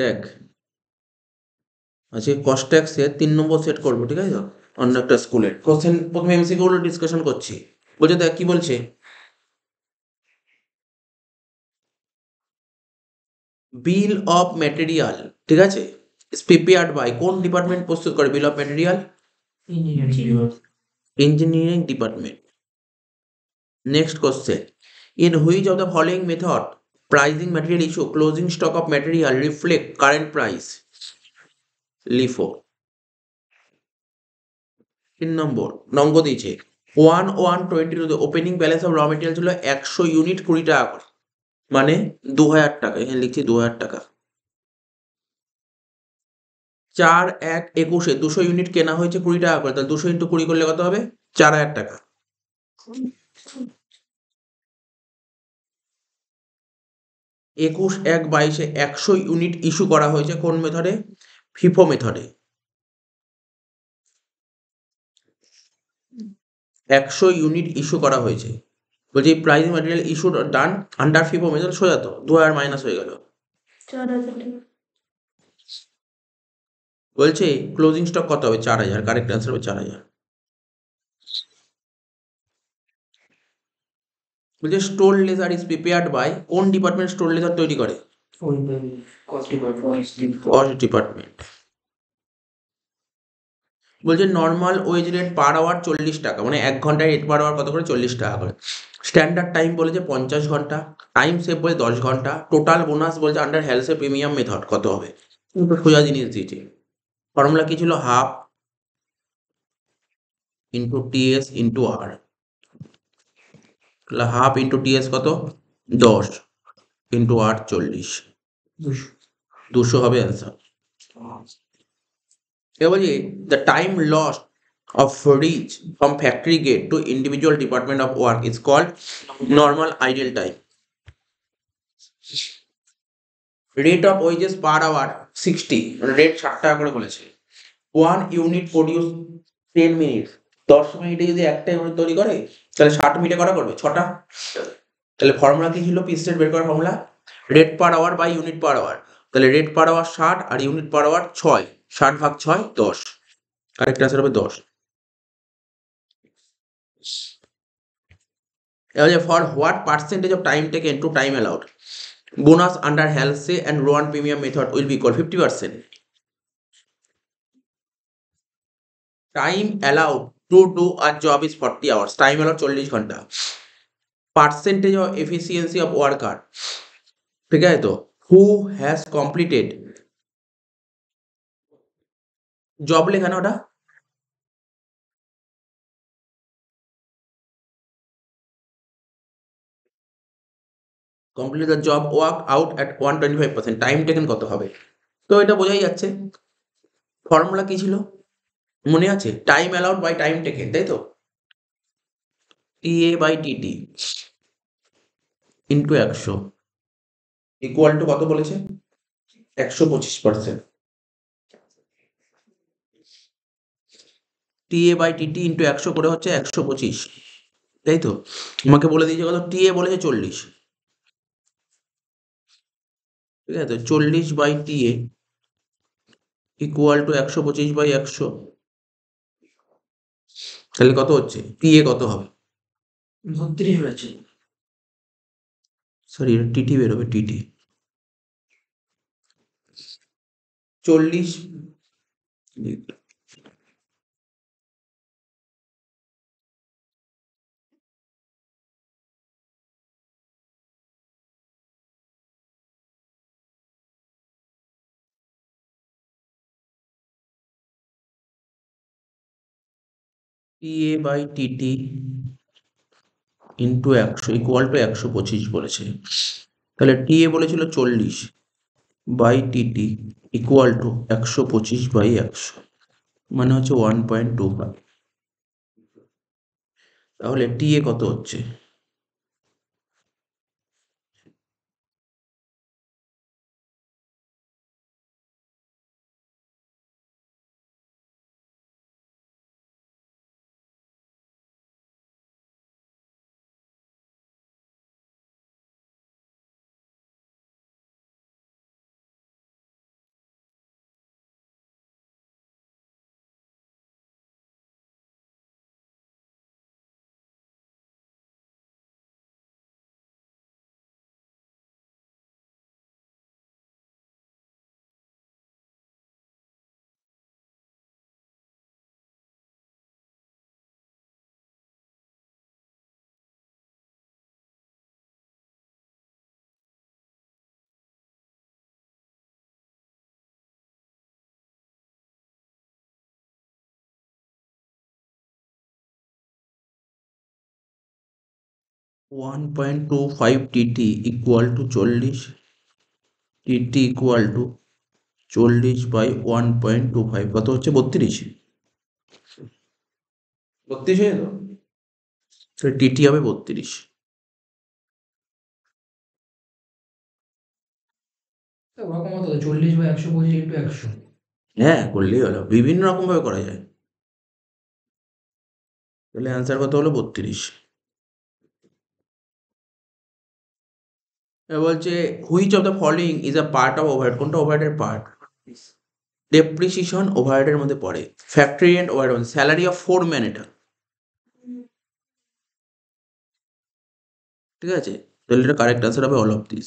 দেখ আজকে কস্ট্যাক্সে তিন নম্বর সেট করবো ঠিক আছে অন্য একটা স্কুলের কোশ্চেন প্রথমে এমসিকিউগুলো ডিসকাশন করছি বলছে দেখ কি বলছে বিল অফ ম্যাটেরিয়াল ঠিক আছে স্পিপিয়ার্ড বাই কোন ডিপার্টমেন্ট প্রস্তুত করে bill of material engineering department next question in which of the following method pricing material issue closing stock of material reflect current price LIFO তিন নম্বর নঙ্গ দিয়েছে ওয়ান ওয়ান টোয়েন্টির opening balance of raw material ছিল একশো unit কুড়ি টাকা করে মানে দু হাজার টাকা এখানে লিখছি দু হাজার টাকা চার এক একুশে দুশো ইউনিট কেনা হয়েছে কুড়ি টাকা করে তাহলে দুশো ইন্টু কুড়ি করলে কত হবে চার হাজার টাকা একুশ এক বাইশে একশো ইউনিট ইস্যু করা হয়েছে কোন মেথডে ফিফো মেথডে একশো ইউনিট ইস্যু করা হয়েছে বলছি price material issue done under FIFO method সোজা তো দু হাজার মাইনাস হয়ে গেল বলছে ক্লোজিং স্টক কত হবে চার হাজার কারেক্ট অ্যান্সার হবে চার হাজার বলছে store ledger is prepared by কোন ডিপার্টমেন্ট স্টোর লেজার তৈরি করে কস্ট ডিপার্টমেন্ট বলছে normal wage rate per hour চল্লিশ টাকা মানে এক ঘন্টায় রেট পার আওয়ার কত করে চল্লিশ টাকা করে স্ট্যান্ডার্ড টাইম বলেছে পঞ্চাশ ঘন্টা টাইম সেভ বলে দশ ঘন্টা টোটাল বোনাস বলছে আন্ডার হেলসে প্রিমিয়াম মেথড কত হবে সোজা জিনিস দিয়েছে ফর্মুলা কি ছিল half into TS into R তাহলে হাফ ইন্টু টিএস কত দশ ইন্টু আট চল্লিশ দুশো হবে অ্যান্সার এবার বলছি the time lost of reach from factory gate to individual department of work is called normal ideal time rate of wages per hour sixty rate ষাট টাকা করে বলেছে one unit produce ten minute দশ মিনিটে যদি একটা ইউনিট তৈরি করে তাহলে ষাট মিটে কটা করবে ছটা তাহলে ফর্মুলা কি ছিল পিসেট বের করার ফর্মুলা রেট পার আওয়ার বা ইউনিট পার আওয়ার তাহলে রেট পার আওয়ার ষাট আর ইউনিট পার আওয়ার ছয় ষাট ভাগ ছয় দশ আরেকটা আসার হবে দশ এবার for what percentage of time taken to time allowed bonus under Halsey and Rowan premium method will be equal fifty percent time allowed to do আর job is forty hours time allowed চল্লিশ ঘন্টা percentage of efficiency of worker ঠিক আছে তো who has completed job লেখানো ওটা complete the job work out at one twenty five percent time taken কত হবে তো এটা বোঝাই যাচ্ছে ফর্মুলা কী ছিল মনে আছে time allowed by time taken তাই তো এ বাই টিটি ইন্টু একশো ইকুয়াল টু কত বলেছে একশো পঁচিশ percent T A by TT into একশো করে হচ্ছে একশো পঁচিশ তাই তো আমাকে বলে দিয়েছে কত টি এ বলেছে চল্লিশ ঠিক আছে চল্লিশ by T A equal to একশো পঁচিশ বাই একশো তাহলে কত হচ্ছে টি এ কত হবে বত্রিশ হয়েছে সরি টিটি বেরোবে টিটি চল্লিশ টিএ বাই টিটি ইন্টু একশো ইকুয়াল টু একশো পঁচিশ বলেছে তাহলে টিএ বলেছিল চল্লিশ বাই টিটি ইকুয়াল টু একশো পঁচিশ বাই একশো মানে হচ্ছে ওয়ান পয়েন্ট টু ফাইভ তাহলে টিএ কত হচ্ছে one point two five TT equal to চল্লিশ টিটি ইকুয়াল টু চল্লিশ by one point two five কত হচ্ছে বত্রিশ বত্রিশ হয়ে গেল টিটি হবে বত্রিশ চল্লিশ পঁচিশ একশো হ্যাঁ করলেই হলো বিভিন্ন রকম ভাবে করা যায় তাহলে অ্যান্সার কত হলো বত্রিশ বলছে which of the following is a part of overhead কোনটা ওভারহেডের পার্ট ডেপ্রিসিয়েশন ওভারহেডের মধ্যে পড়ে factory and overhead salary of foreman এটা ঠিক আছে তাহলে এটা কারেক্ট আনসার হবে all of this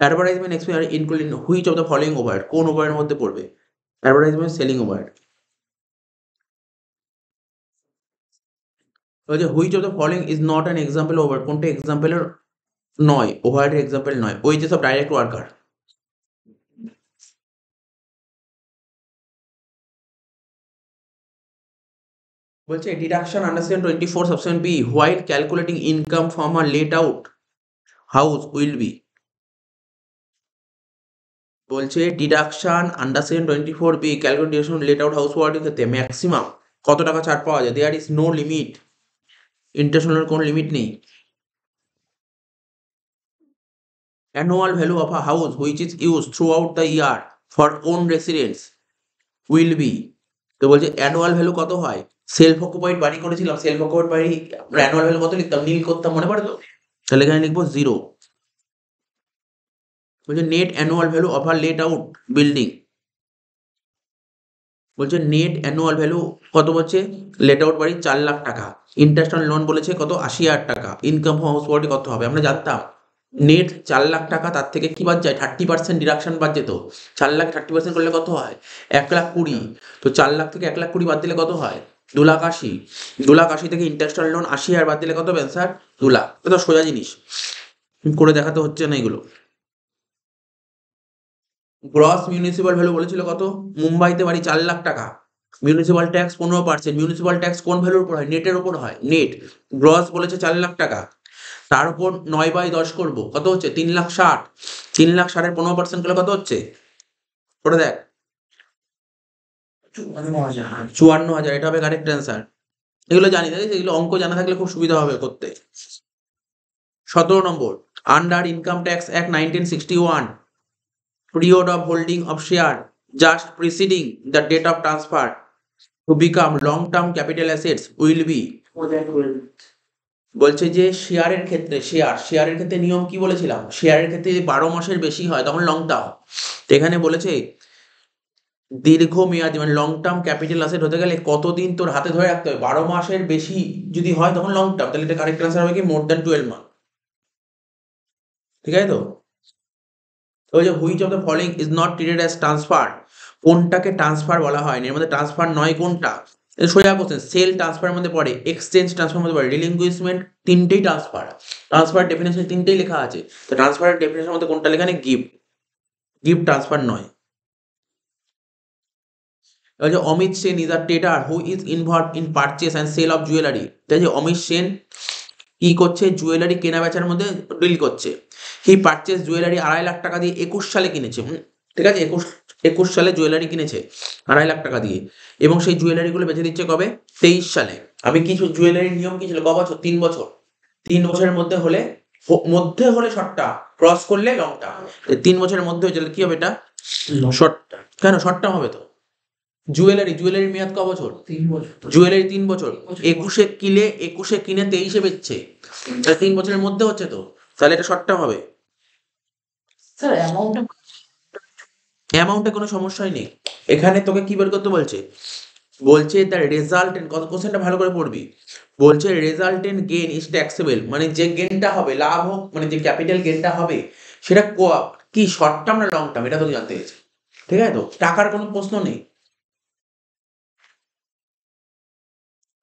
advertisement include in which of the following overhead কোন ওভারহেডের মধ্যে পড়বে advertisement selling overhead which of the following is not an example over কোনটা এক্সাম্পলের নয় ওভার এক্সাম্পল নয় ওই যে সব ডাইরেক্ট ওয়ার্কার বলছে ডিডাকশন আন্ডারস্ট্যান্ড টোয়েন্টি ফোর সাবসেন B while calculating income from আর let out house will be বলছে deduction understand twenty four B calculation let out house ওয়ার্ডের ক্ষেত্রে ম্যাক্সিমাম কত টাকা ছাড় পাওয়া যায় there is no limit international কোনো লিমিট নেই annual value of a house which is used throughout the year for own residence will be তো বলছে অ্যানুয়াল ভ্যালু কত হয় সেলফ অকুপাইড বাড়ি করেছিলাম সেলফ অকুপাইড বাড়ি আমরা অ্যানুয়াল ভ্যালু কত লিখতাম নীল করতাম মনে পড়ে তো তাহলে এখানে লিখবো জিরো বলছে নেট অ্যানুয়াল ভ্যালু অফ আর লেট আউট বিল্ডিং বলছে নেট অ্যানুয়াল ভ্যালু কত বলছে লেট আউট বাড়ি চার লাখ টাকা ইন্টারেস্ট অন লোন বলেছে কত আশি হাজার টাকা ইনকাম হাউস প্রপার্টি কত হবে আমরা জানতাম নেট চার লাখ টাকা তার থেকে কি বাদ যায় থার্টি পার্সেন্ট ডিডাকশন বাদ যেত চার লাখ থার্টি পার্সেন্ট করলে কত হয় এক লাখ কুড়ি তো চার লাখ থেকে এক লাখ কুড়ি বাদ দিলে কত হয় দু লাখ আশি দু লাখ আশি থেকে ইন্টারেস্টাল লোন আশি আর বাদ দিলে কত হবে স্যার দু লাখ এটা সোজা জিনিস করে দেখাতে হচ্ছে না এগুলো গ্রস মিউনিসিপাল ভ্যালু বলেছিল কত মুম্বাইতে বাড়ি চার লাখ টাকা মিউনিসিপাল ট্যাক্স পনেরো পার্সেন্ট মিউনিসিপাল ট্যাক্স কোন ভ্যালুর উপর হয় নেটের উপর হয় নেট গ্রস বলেছে চার লাখ টাকা তার উপর নয় বাই দশ করবো কত হচ্ছে তিন লাখ ষাট তিন লাখ ষাটের পনেরো পার্সেন্ট গেলে কত হচ্ছে ওটা দেখ চুয়ান্ন হাজার এটা হবে কারেক্ট অ্যান্সার এগুলো জানি তাই এগুলো অঙ্ক জানা থাকলে খুব সুবিধা হবে করতে সতেরো নম্বর under income tax act nineteen sixty one period of holding of share just preceding the date of transfer to become long term capital assets will be বলছে যে শেয়ারের ক্ষেত্রে শেয়ার শেয়ারের ক্ষেত্রে নিয়ম কি বলেছিলাম শেয়ারের ক্ষেত্রে বারো মাসের বেশি হয় তখন লং টার্ম তো এখানে বলেছে দীর্ঘ মেয়াদি মানে লং টার্ম ক্যাপিটাল অ্যাসেট হতে গেলে কতদিন তোর হাতে ধরে রাখতে হবে বারো মাসের বেশি যদি হয় তখন লং টার্ম তাহলে এটা কারেক্ট আনসার হবে কি মোর দ্যান টুয়েলভ মান্থ ঠিক আছে তো ওই যে which of the following is not treated as transfer কোনটাকে ট্রান্সফার বলা হয় এর মধ্যে ট্রান্সফার নয় কোনটা সোজা কোশ্চেন সেল ট্রান্সফারের মধ্যে পড়ে এক্সচেঞ্জ ট্রান্সফার মধ্যে পড়ে রিলিঙ্গুইশমেন্ট তিনটেই ট্রান্সফার ট্রান্সফার ডেফিনেশন তিনটেই লেখা আছে তো ট্রান্সফারের ডেফিনেশন মধ্যে কোনটা লেখা নেই গিফট গিফট ট্রান্সফার নয় এবার যে Amit Sen is a trader who is involve in purchase and sale of jewellery তাই যে অমিত সেন কি করছে জুয়েলারি কেনা বেচার মধ্যে ডিল করছে হি পারচেস জুয়েলারি আড়াই লাখ টাকা দিয়ে একুশ সালে কিনেছে ঠিক আছে একুশ একুশ সালে জুয়েলারি কিনেছে আড়াই লাখ টাকা দিয়ে এবং সেই জুয়েলারিগুলো বেঁচে দিচ্ছে কবে তেইশ সালে আমি কিছু জুয়েলারির নিয়ম কি ছিল ক বছর তিন বছর তিন বছরের মধ্যে হলে মধ্যে হলে শর্টটা ক্রস করলে লংটা তিন বছরের মধ্যে হয়ে কি হবে এটা শর্টটা কেন শর্টটা হবে তো জুয়েলারি জুয়েলারির মেয়াদ ক বছর জুয়েলারি তিন বছর একুশে কিনে একুশে কিনে তেইশে বেচছে তাহলে তিন বছরের মধ্যে হচ্ছে তো তাহলে এটা শর্টটা হবে স্যার অ্যামাউন্টটা অ্যামাউন্টে কোনো সমস্যাই নেই এখানে তোকে কি বের করতে বলছে বলছে তার রেজাল্ট এন্ড কত কোশ্চেনটা ভালো করে পড়বি বলছে resultant gain is taxable মানে যে গেনটা হবে লাভ হোক মানে যে ক্যাপিটাল গেনটা হবে সেটা কি শর্ট টার্ম না লং টার্ম এটা তোকে জানতে হয়েছে ঠিক আছে তো টাকার কোনো প্রশ্ন নেই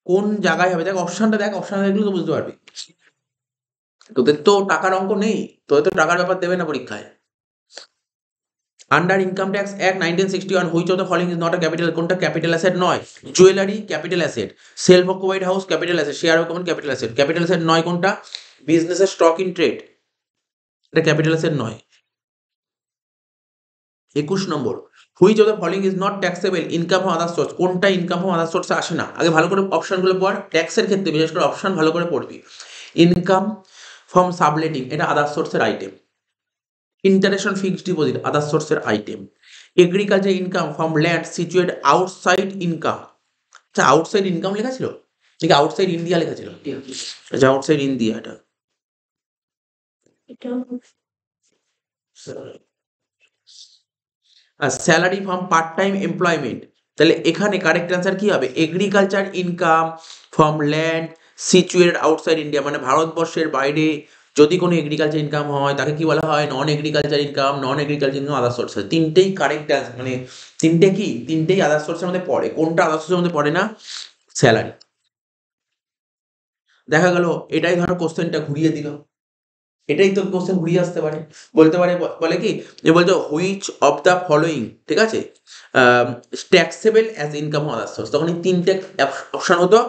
কোন জায়গায় হবে দেখ অপশনটা দেখ অপশন দেখলে তো বুঝতে পারবি তোদের তো টাকার অঙ্ক নেই তোদের তো টাকার ব্যাপার দেবে না পরীক্ষায় under income tax act nineteen sixty one which of the following is not a capital কোনটা ক্যাপিটাল অ্যাসেট নয় jewellery capital asset self occupied house capital asset share occupied capital asset capital asset নয় কোনটা বিজনেসের stock in trade এটা capital asset নয় একুশ নম্বর which of the following is not taxable income of other source কোনটা income of other সোর্সে আসে না আগে ভালো করে অপশনগুলো পড় ট্যাক্সের ক্ষেত্রে বিশেষ করে অপশন ভালো করে পড়বি ইনকাম ফ্রম সাবলেটিং এটা আদার সোর্সের আইটেম ইন্টারেশন ফিক্সড ডিপোজিট আদার সোর্সের item agriculture income from land situate outside income আচ্ছা আউটসাইড ইনকাম লেখা ছিল নাকি আউটসাইড ইন্ডিয়া লেখা ছিল আচ্ছা আউটসাইড ইন্ডিয়া এটা আর salary from part time employment তাহলে এখানে কারেক্ট অ্যান্সার কি হবে agriculture income from land situated outside India মানে ভারতবর্ষের বাইরে যদি কোনো এগ্রিকালচার ইনকাম হয় তাকে কি বলা হয় non agriculture income non agriculture income other source তিনটেই কারেক্ট মানে তিনটে কি তিনটেই আদার সোর্সের মধ্যে পড়ে কোনটা আদার সোর্সের মধ্যে পড়ে না স্যালারি দেখা গেল এটাই ধরো কোশ্চেনটা ঘুরিয়ে দিল এটাই তো কোশ্চেন ঘুরিয়ে আসতে পারে বলতে পারে বলে কি যে বলতো হুইচ অফ দ্য ফলোয়িং ঠিক আছে taxable as income other source তখন এই তিনটে অপশন হতো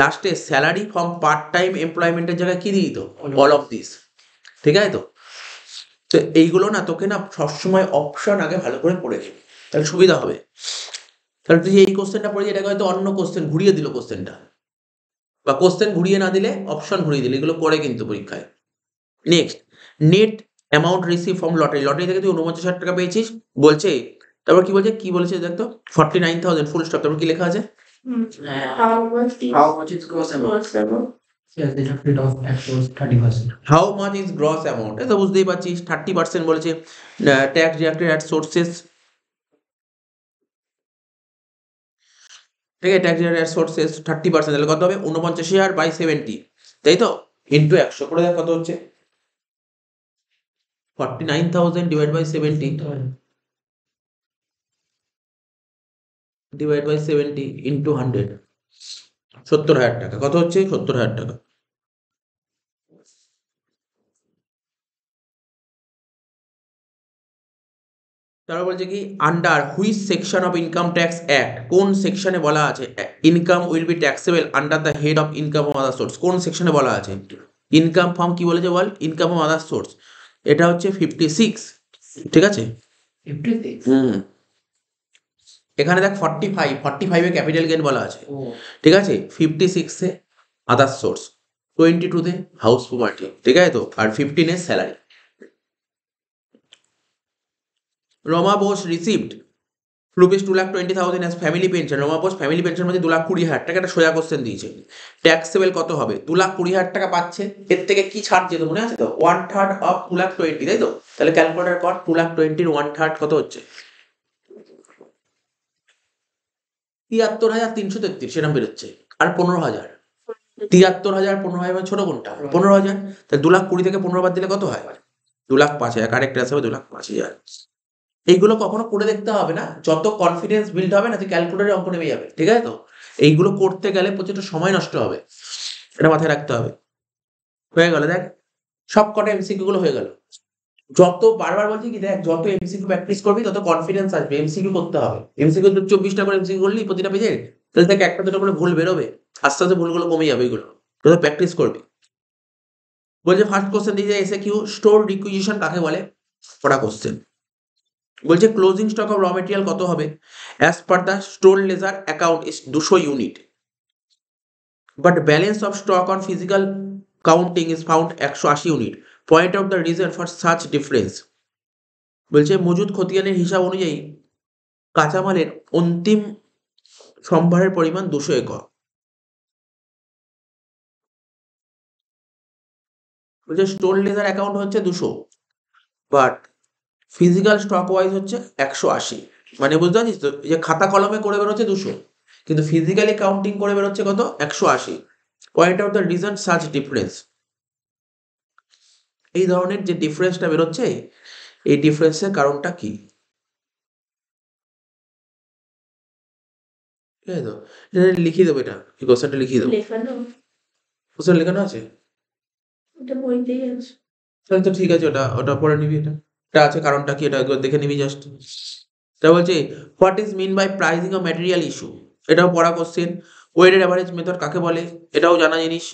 লাস্টে স্যালারি ফর্ম পার্ট টাইম এমপ্লয়মেন্টের জায়গায় কি দিয়ে দিত অল অফ দিস ঠিক আছে তো তো এইগুলো না তোকে না সবসময় অপশন আগে ভালো করে পড়ে দেবে তাহলে সুবিধা হবে তাহলে তুই এই কোশ্চেনটা পড়ে এটাকে হয়তো অন্য কোশ্চেন ঘুরিয়ে দিল কোশ্চেনটা বা কোশ্চেন ঘুরিয়ে না দিলে অপশন ঘুরিয়ে দিলে এগুলো করে কিন্তু পরীক্ষায় next net amount receive from lottery lottery থেকে তুই উনপঞ্চাশ হাজার টাকা পেয়েছিস বলছে তারপর কি বলছে কি বলেছে দেখতো forty nine thousand full stop তারপর কি লেখা আছে হ্যাঁ। How how much is gross amount এটা বুঝতেই পারছিস থার্টি পার্সেন্ট বলেছে ট্যাক্স ডিডাক্টেড অ্যাট সোর্সেস ঠিক আছে tax deducted at sources thirty percent তাহলে কত হবে উনপঞ্চাশ হাজার বাই সেভেন্টি তাই তো ইন্টু একশো করে দেখ কত হচ্ছে forty nine thousand divide by seventy divide by seventy into hundred সত্তর হাজার টাকা কত হচ্ছে সত্তর হাজার টাকা তারা বলছে কি under which section of income tax act কোন সেকশনে বলা আছে income will be taxable under the head of income of other source কোন সেকশনে বলা আছে ইনকাম ফর্ম কি বলেছে বল ইনকাম অফ আদার সোর্স এটা হচ্ছে ফিফটি সিক্স ঠিক আছে ফিফটি সিক্স হুম এখানে দেখ ফর্টি ফাইভ ফর্টি ফাইভে ক্যাপিটাল গেন বলা আছে ঠিক আছে ফিফটি সিক্সে আদার সোর্স টোয়েন্টি টুতে হাউস প্রপার্টি ঠিক আছে তো আর ফিফটিনে salary Rama Bose received rupees two lakh twenty thousand as family pension Rama Bose family pension মধ্যে দু লাখ কুড়ি হাজার টাকা একটা সোজা কোশ্চেন দিয়েছে ট্যাক্সেবল কত হবে দু লাখ কুড়ি হাজার টাকা পাচ্ছে এর থেকে কি ছাড় যেত মনে আছে তো one third of two lakh twenty তাই তো তাহলে ক্যালকুলেটার কর টু লাখ টোয়েন্টির ওয়ান থার্ড কত হচ্ছে তিয়াত্তর হাজার তিনশো তেত্রিশ এরম বেরোচ্ছে আর পনেরো হাজার তিয়াত্তর হাজার পনেরো হাজার মানে ছোট কোনটা পনেরো হাজার তাহলে দু লাখ কুড়ি থেকে পনেরো বাদ দিলে কত হয় দু লাখ পাঁচ হাজার কারেক্ট আসবে দু লাখ পাঁচ হাজার এইগুলো কখনো করে দেখতে হবে না যত কনফিডেন্স বিল্ড হবে না তুই ক্যালকুলেটারে অঙ্ক নেমে যাবে ঠিক আছে তো এইগুলো করতে গেলে প্রচুর সময় নষ্ট হবে এটা মাথায় রাখতে হবে হয়ে গেল দেখ সব কটা এমসিকিউ গুলো হয়ে গেল যত বারবার বলছি কি দেখ যত এমসিকিউ প্র্যাকটিস করবি তত কনফিডেন্স আসবে এমসিকিউ করতে হবে এমসিকিউ তো চব্বিশটা করে এমসিকিউ করলি প্রতিটা পেজে তাহলে দেখ একটা দুটো করে ভুল বেরোবে আস্তে আস্তে ভুলগুলো কমে যাবে এগুলো তো প্র্যাকটিস করবি বলছে ফার্স্ট কোশ্চেন দিয়ে এসে কিউ স্টোর রিকুইজিশন কাকে বলে ওটা কোশ্চেন বলছে closing stock of raw material কত হবে as per the store ledger account is দুশো unit but balance of stock on physical counting is found একশো আশি unit point of the reason for such difference বলছে মজুদ খতিয়ানের হিসাব অনুযায়ী কাঁচামালের অন্তিম সম্ভারের পরিমাণ দুশো একর বলছে স্টোন লেজার অ্যাকাউন্ট হচ্ছে দুশো বাট ফিজিক্যাল স্টক ওয়াইজ হচ্ছে একশো আশি মানে বুঝতে পারছিস তো যে খাতা কলমে করে বেরোচ্ছে দুশো কিন্তু ফিজিক্যালি কাউন্টিং করে বেরোচ্ছে কত একশো আশি point out the reason such difference এই ধরনের যে ডিফারেন্সটা বেরোচ্ছে এই ডিফারেন্সের কারণটা কি আছে লিখিয়ে দেবো এটা এই কোশ্চেনটা লিখিয়ে দেবো কোশ্চেন লেখানো আছে তাহলে তো ঠিক আছে ওটা ওটা পড়ে নিবি এটা এটা আছে কারণটা কি এটা দেখে নিবি জাস্ট তা বলছে what is mean by pricing of material issue এটাও পড়া কোশ্চেন ওয়েটেড অ্যাভারেজ মেথড কাকে বলে এটাও জানা জিনিস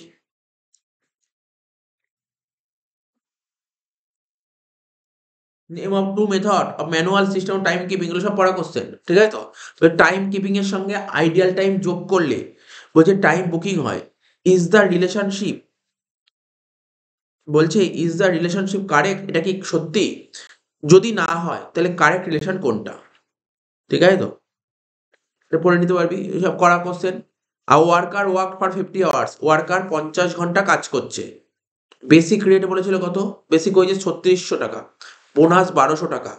name of two method of manual system time keeping এগুলো সব পড়া কোশ্চেন ঠিক আছে তো টাইম কিপিং এর সঙ্গে আইডিয়াল টাইম যোগ করলে বলছে টাইম বুকিং হয় ইজ দ্য রিলেশনশিপ বলছে ইজ দ্য রিলেশনশিপ কারেক্ট এটা কি সত্যি যদি না হয় তাহলে কারেক্ট রিলেশন কোনটা ঠিক আছে তো এটা পড়ে নিতে পারবি সব করা কোশ্চেন আর worker work for fifty hours worker পঞ্চাশ ঘন্টা কাজ করছে বেসিক রেট বলেছিল কত বেসিক ওয়েজেস ছত্রিশশো টাকা বোনাস বারোশো টাকা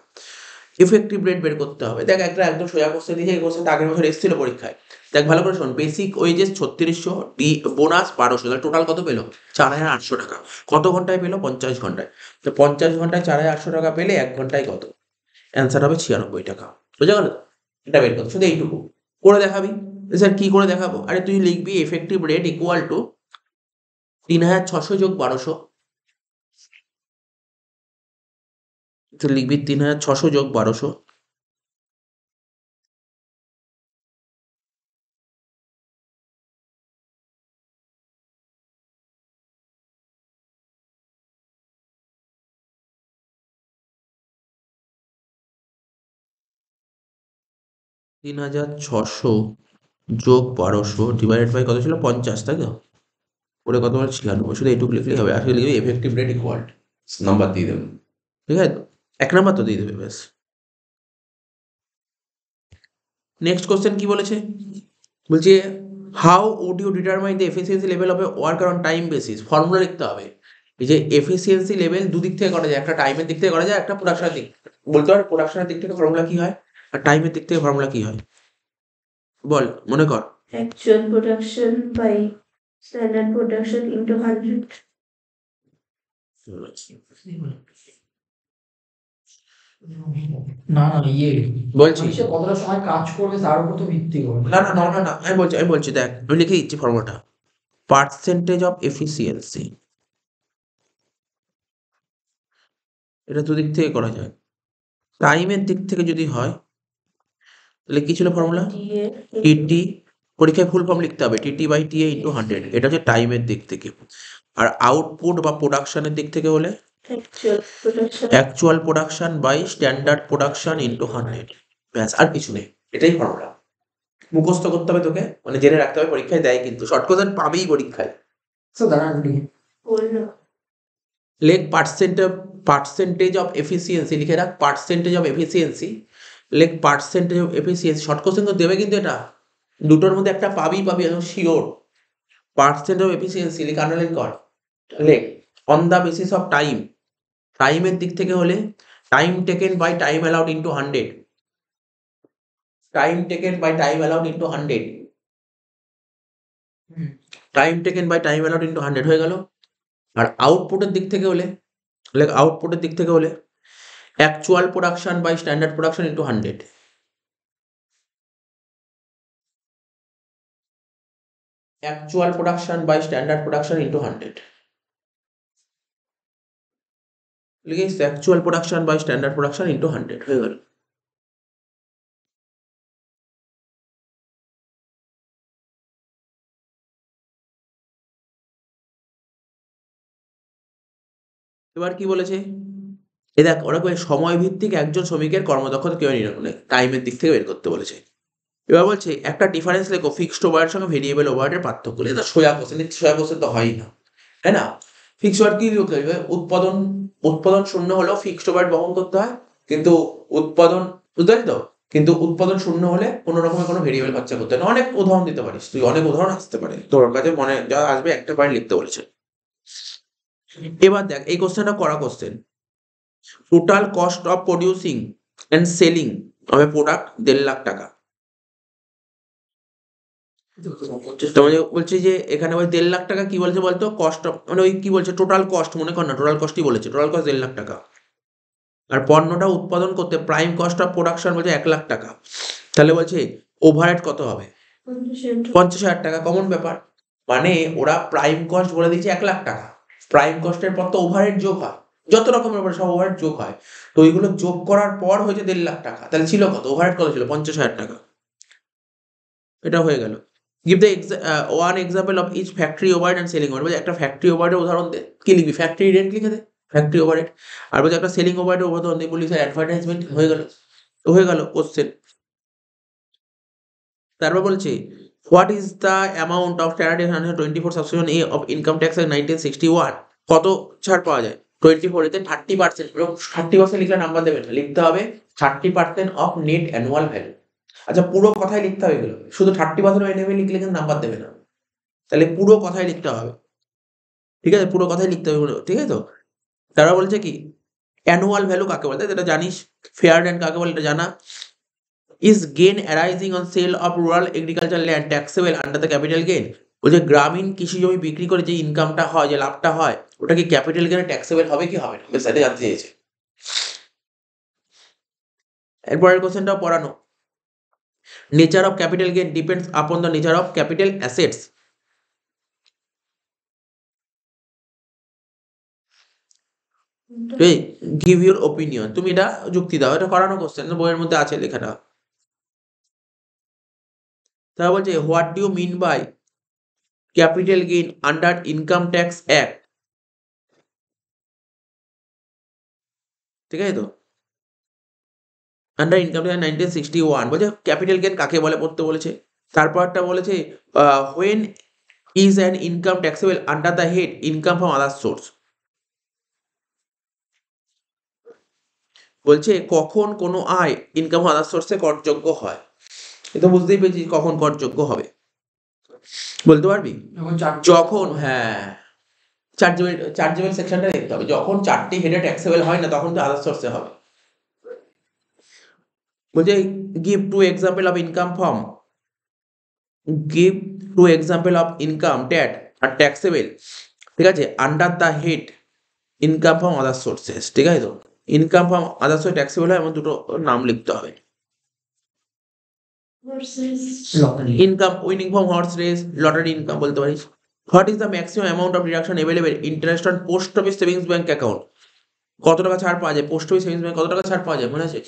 ইফেক্টিভ রেট বের করতে হবে দেখ একটা একদম সোজা কোশ্চেন দিয়ে এই কোশ্চেনটা আগের বছর এসেছিল পরীক্ষায় দেখ ভালো করে শোন বেসিক ওয়েজেস ছত্রিশশো ডি বোনাস বারোশো তাহলে টোটাল কত পেলো চার হাজার আটশো টাকা কত ঘন্টায় পেলো পঞ্চাশ ঘন্টায় তো পঞ্চাশ ঘন্টায় চার হাজার আটশো টাকা পেলে এক ঘন্টায় কত অ্যান্সার হবে ছিয়ানব্বই টাকা বুঝা গেল এটা বের করতে শুধু এইটুকু করে দেখাবি স্যার কী করে দেখাবো আরে তুই লিখবি এফেক্টিভ রেট ইকুয়াল টু তিন হাজার ছশো যোগ বারোশো লিখবি তিন হাজার ছশো যোগ বারোশো তিন হাজার ছশো যোগ বারোশো ডিভাইডেড বাই কত ছিল পঞ্চাশ তাই তো ওরে কত ছিয়ানব্বই ছিলাম শুধু এইটুকু লিখলেই হবে আসলে লিখবি এফেক্টিভ রেট ইকুয়াল নাম্বার দিয়ে দেবেন ঠিক আছে এক নাম্বার তো দিয়ে দেবে ব্যাস নেক্সট কোশ্চেন কি বলেছে বলছে how would you determine the efficiency level of a work on time basis formula লিখতে হবে এই যে এফিসিয়েন্সি লেভেল দুদিক থেকে করা যায় একটা টাইমের দিক থেকে করা যায় একটা প্রোডাকশনের দিক বলতে পারে প্রোডাকশনের দিক থেকে ফর্মুলা কি হয় আর টাইমের দিক থেকে ফর্মুলা কি হয় বল মনে কর actual production by standard production into 100 দিচ্ছি ফর্মুলাটা পার্সেন্টেজ অফ এটা দুদিক থেকে করা যায় টাইমের দিক থেকে যদি হয় তাহলে কি ছিল ফর্মুলা টিটি পরীক্ষায় ফুল ফর্ম লিখতে হবে TT by T A into hundred এটা হচ্ছে টাইমের দিক থেকে আর আউটপুট বা প্রোডাকশনের দিক থেকে হলে actual production by standard production into hundred ব্যাস আর কিছু নেই এটাই ফর্মুলা মুখস্থ করতে হবে তোকে মানে জেনে রাখতে হবে পরীক্ষায় দেয় কিন্তু শর্ট কোশ্চেন পাবেই পরীক্ষায় লেগ পার্সেন্ট পার্সেন্টেজ অফ এফিসিয়েন্সি লিখে রাখ পার্সেন্টেজ অফ এফিসিয়েন্সি লেগ percentage of efficiency short question তো দেবে কিন্তু এটা দুটোর মধ্যে একটা পাবি পাবি একদম শিওর পার্সেন্ট অফ এফিসিয়েন্সি লিখ আন্ডারলাইন কর লেগ on the basis of time টাইমের দিক থেকে হলে time taken by time allowed into hundred time taken by time allowed into hundred time taken by time allowed into hundred হয়ে গেল আর আউটপুটের দিক থেকে হলে লাইক আউটপুটের দিক থেকে হলে actual production by standard production into hundred actual production by standard production into hundred লিখে actual production by standard production into hundred হয়ে গেল এবার কি বলেছে এ দেখ ওরা সময় ভিত্তিক একজন শ্রমিকের কর্মদক্ষতা কেউ নির্ণয় টাইমের দিক থেকে বের করতে বলেছে এবার বলছে একটা ডিফারেন্স লেখো ফিক্সড ওভারের সঙ্গে ভেরিয়েবল ওভারের পার্থক্য এটা সোয়া কোশ্চেন সোয়া কোশ্চেন তো হয়ই না তাই না ফিক্সড ওয়ার্ড কি হয় উৎপাদন উৎপাদন শূন্য হলেও ফিক্সড ওভার বহন করতে হয় কিন্তু উৎপাদন বুঝতে পারি তো কিন্তু উৎপাদন শূন্য হলে কোনো রকমের কোনো ভেরিয়েবল খরচা করতে হয় অনেক উদাহরণ দিতে পারিস তুই অনেক উদাহরণ আসতে পারে তোর কাছে মনে যা আসবে একটা পয়েন্ট লিখতে বলেছে এবার দেখ এই কোশ্চেনটা করা question total cost of producing and selling হবে প্রোডাক্ট দেড় লাখ টাকা তোমাকে বলছে যে এখানে ওই দেড় লাখ টাকা কি বলছে বলতো কস্ট মানে ওই কি বলছে টোটাল কস্ট মনে কর না টোটাল কস্টই বলেছে টোটাল কস্ট দেড় লাখ টাকা আর পণ্যটা উৎপাদন করতে প্রাইম কস্ট অফ প্রোডাকশন বলছে এক লাখ টাকা তাহলে বলছে ওভারহেড কত হবে পঞ্চাশ হাজার টাকা কমন ব্যাপার মানে ওরা প্রাইম কস্ট বলে দিয়েছে এক লাখ টাকা প্রাইম কস্টের পর তো ওভারহেড যোগ হয় যত রকমের ব্যাপার সব ওভারহেড যোগ হয় তো ওইগুলো যোগ করার পর হয়েছে দেড় লাখ টাকা তাহলে ছিল কত ওভারহেড কত ছিল পঞ্চাশ হাজার টাকা এটা হয়ে গেল give the one example of each factory over and selling over একটা ফ্যাক্টরি ওভারের উদাহরণ দে কি লিখবি ফ্যাক্টরি রেন্ট লিখে দে ফ্যাক্টরি ওভার আর বলছে একটা সেলিং ওভার উদাহরণ দিয়ে বলি স্যার অ্যাডভার্টাইজমেন্ট হয়ে গেল হয়ে গেল কোশ্চেন তারপর বলছে what is the amount of standard hundred twenty four subsection A of income tax nineteen sixty one কত ছাড় পাওয়া যায় টোয়েন্টি ফোর এতে থার্টি পার্সেন্ট থার্টি পার্সেন্ট লিখলে নাম্বার দেবেন লিখতে হবে thirty percent of net annual value আচ্ছা পুরো কথায় লিখতে হবে এগুলো শুধু থার্টি পার্সেন্ট এনএমএ লিখলে কিন্তু নাম্বার দেবে না তাহলে পুরো কথায় লিখতে হবে ঠিক আছে পুরো কথায় লিখতে হবে ঠিক আছে তো তারা বলছে কি অ্যানুয়াল ভ্যালু কাকে বলে এটা জানিস ফেয়ার ল্যান্ড কাকে বলে এটা জানা is gain arising on sale of rural agriculture land taxable under the capital gain বলছে গ্রামীণ কৃষি জমি বিক্রি করে যে ইনকামটা হয় যে লাভটা হয় ওটা কি ক্যাপিটাল গেনে ট্যাক্সেবল হবে কি হবে না বেশ জানতে চেয়েছে এরপরের কোয়েশ্চেনটাও পড়ানো nature of capital gain depends upon the nature of capital assets give your opinion তুমি এটা যুক্তি দাও এটা করানো কোশ্চেন বইয়ের মধ্যে আছে লেখাটা তারা বলছে what do mean by capital gain under income tax act ঠিক আছে তো under income tax nineteen sixty one বলছে ক্যাপিটাল গেন কাকে বলে পড়তে বলেছে তারপরটা বলেছে when is an income taxable under the head income from other source বলছে কখন কোনো আয় ইনকাম আদার সোর্সে করযোগ্য হয় এটা বুঝতেই পেরেছি কখন করযোগ্য হবে বলতে পারবি যখন হ্যাঁ চার্জেবল চার্জেবল সেকশনটা দেখতে হবে যখন চারটি হেডে ট্যাক্সেবল হয় না তখন তো আদার সোর্সে হবে বলছে give to example of income from give to example of income ট্যাট আর ট্যাক্সেবেল ঠিক আছে under the head income from other sources ঠিক আছে তো income from other source taxable হয় এবং দুটো নাম লিখতে হবে income winning from horse race lottery income বলতে পারিস what is the maximum amount of deduction available interest on post office savings bank account কত টাকা ছাড় পাওয়া যায় পোস্ট অফিস সেভিংস ব্যাংক কত টাকা ছাড় পাওয়া যায় মনে আছে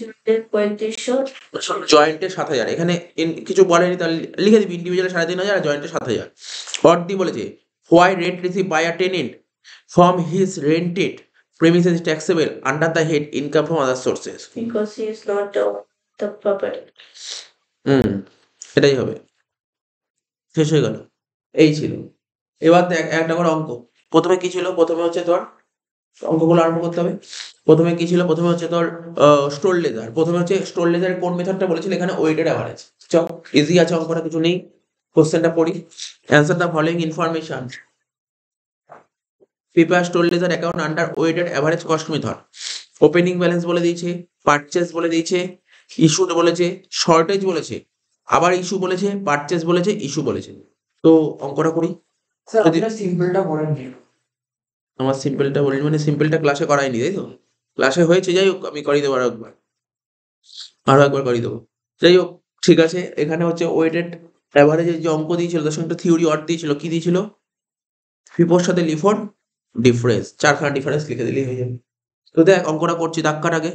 জয়েন্টের সাত হাজার এখানে কিছু বলেনি তাহলে লিখে দিবি ইন্ডিভিজুয়াল সাড়ে তিন হাজার জয়েন্টের সাত হাজার ডি বলেছে why rent receive by a tenant from his rented premises taxable under the head income from other sources because he is not the property হুম এটাই হবে শেষ হয়ে গেল এই ছিল এবার দেখ একটা করে অঙ্ক প্রথমে কি ছিল প্রথমে হচ্ছে তোর অঙ্কগুলো আরম্ভ করতে হবে প্রথমে কি ছিল প্রথমে হচ্ছে তোর স্টোর লেজার প্রথমে হচ্ছে স্টোর লেজারের কোন মেথডটা বলেছিল এখানে ওয়েটেড অ্যাভারেজ চ ইজি আছে অঙ্কটা কিছু নেই কোশ্চেনটা পড়ি answer the following information prepare store ledger account under weighted average cost method opening balance বলে দিয়েছে পারচেস বলে দিয়েছে ইস্যু বলেছে শর্টেজ বলেছে আবার ইস্যু বলেছে পারচেস বলেছে ইস্যু বলেছে তো অঙ্কটা করি স্যার সিম্পলটা করেন আমার সিম্পলটা বলি মানে সিম্পলটা ক্লাসে করাইনি তাই তো ক্লাসে হয়েছে যাই হোক আমি করিয়ে দেবো আরো একবার আরো একবার করিয়ে দেবো যাই হোক ঠিক আছে এখানে হচ্ছে ওয়েটেড অ্যাভারেজের যে অঙ্ক দিয়েছিল তার সঙ্গে থিওরি অর্ড দিয়েছিল কি দিয়েছিল ফিপোর সাথে লিফোর ডিফারেন্স চারখানা ডিফারেন্স লিখে দিলেই হয়ে যাবে তো দেখ অঙ্কটা করছি ধাক্কাটাকে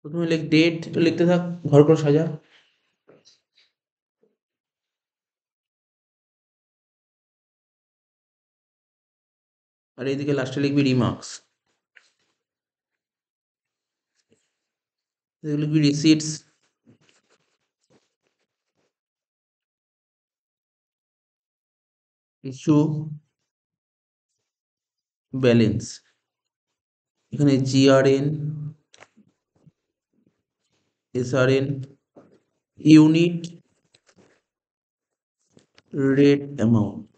প্রথমে লিখ ডেট লিখতে থাক ঘর করে সাজা আর এইদিকে লাস্টে লিখবি রিমার্কস লিখবি রিসিটস ইস্যু ব্যালেন্স এখানে GRN are in unit rate amount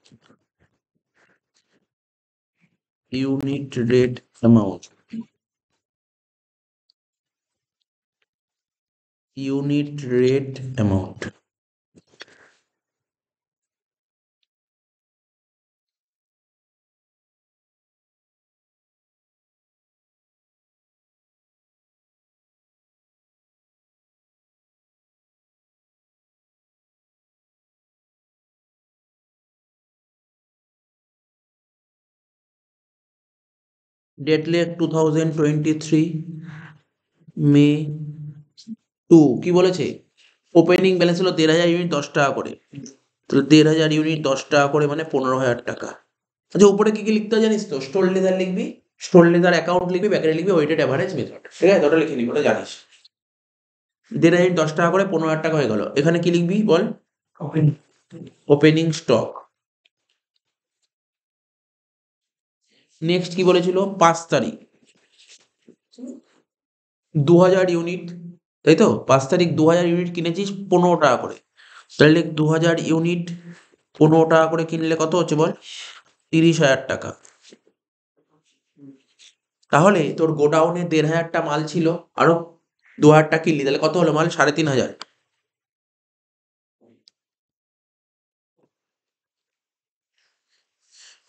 unit rate amount unit rate amount date two thousand twenty three May two কি বলেছে ওপেনিং ব্যালেন্স হলো দেড় হাজার ইউনিট দশ টাকা করে তাহলে দেড় হাজার ইউনিট দশ টাকা করে মানে পনেরো হাজার টাকা আচ্ছা উপরে কি কি লিখতে জানিস তো স্টোর লেদার লিখবি স্টোর লেদার অ্যাকাউন্ট লিখবি ব্যাকারে লিখবি ওয়েটেড অ্যাভারেজ মেথড ঠিক আছে ওটা লিখে নিবি ওটা জানিস দেড় হাজার দশ টাকা করে পনেরো হাজার টাকা হয়ে গেল এখানে কি লিখবি বল ওপেনিং স্টক নেক্সট কি বলেছিল পাঁচ তারিখ দু হাজার ইউনিট তাই তো পাঁচ তারিখ দু হাজার ইউনিট কিনেছিস পনেরো টাকা করে তাহলে দু হাজার ইউনিট পনেরো টাকা করে কিনলে কত হচ্ছে বল তিরিশ হাজার টাকা তাহলে তোর গোডাউনে দেড় হাজারটা মাল ছিল আরো দু হাজারটা কিনলি তাহলে কত হলো মাল সাড়ে তিন হাজার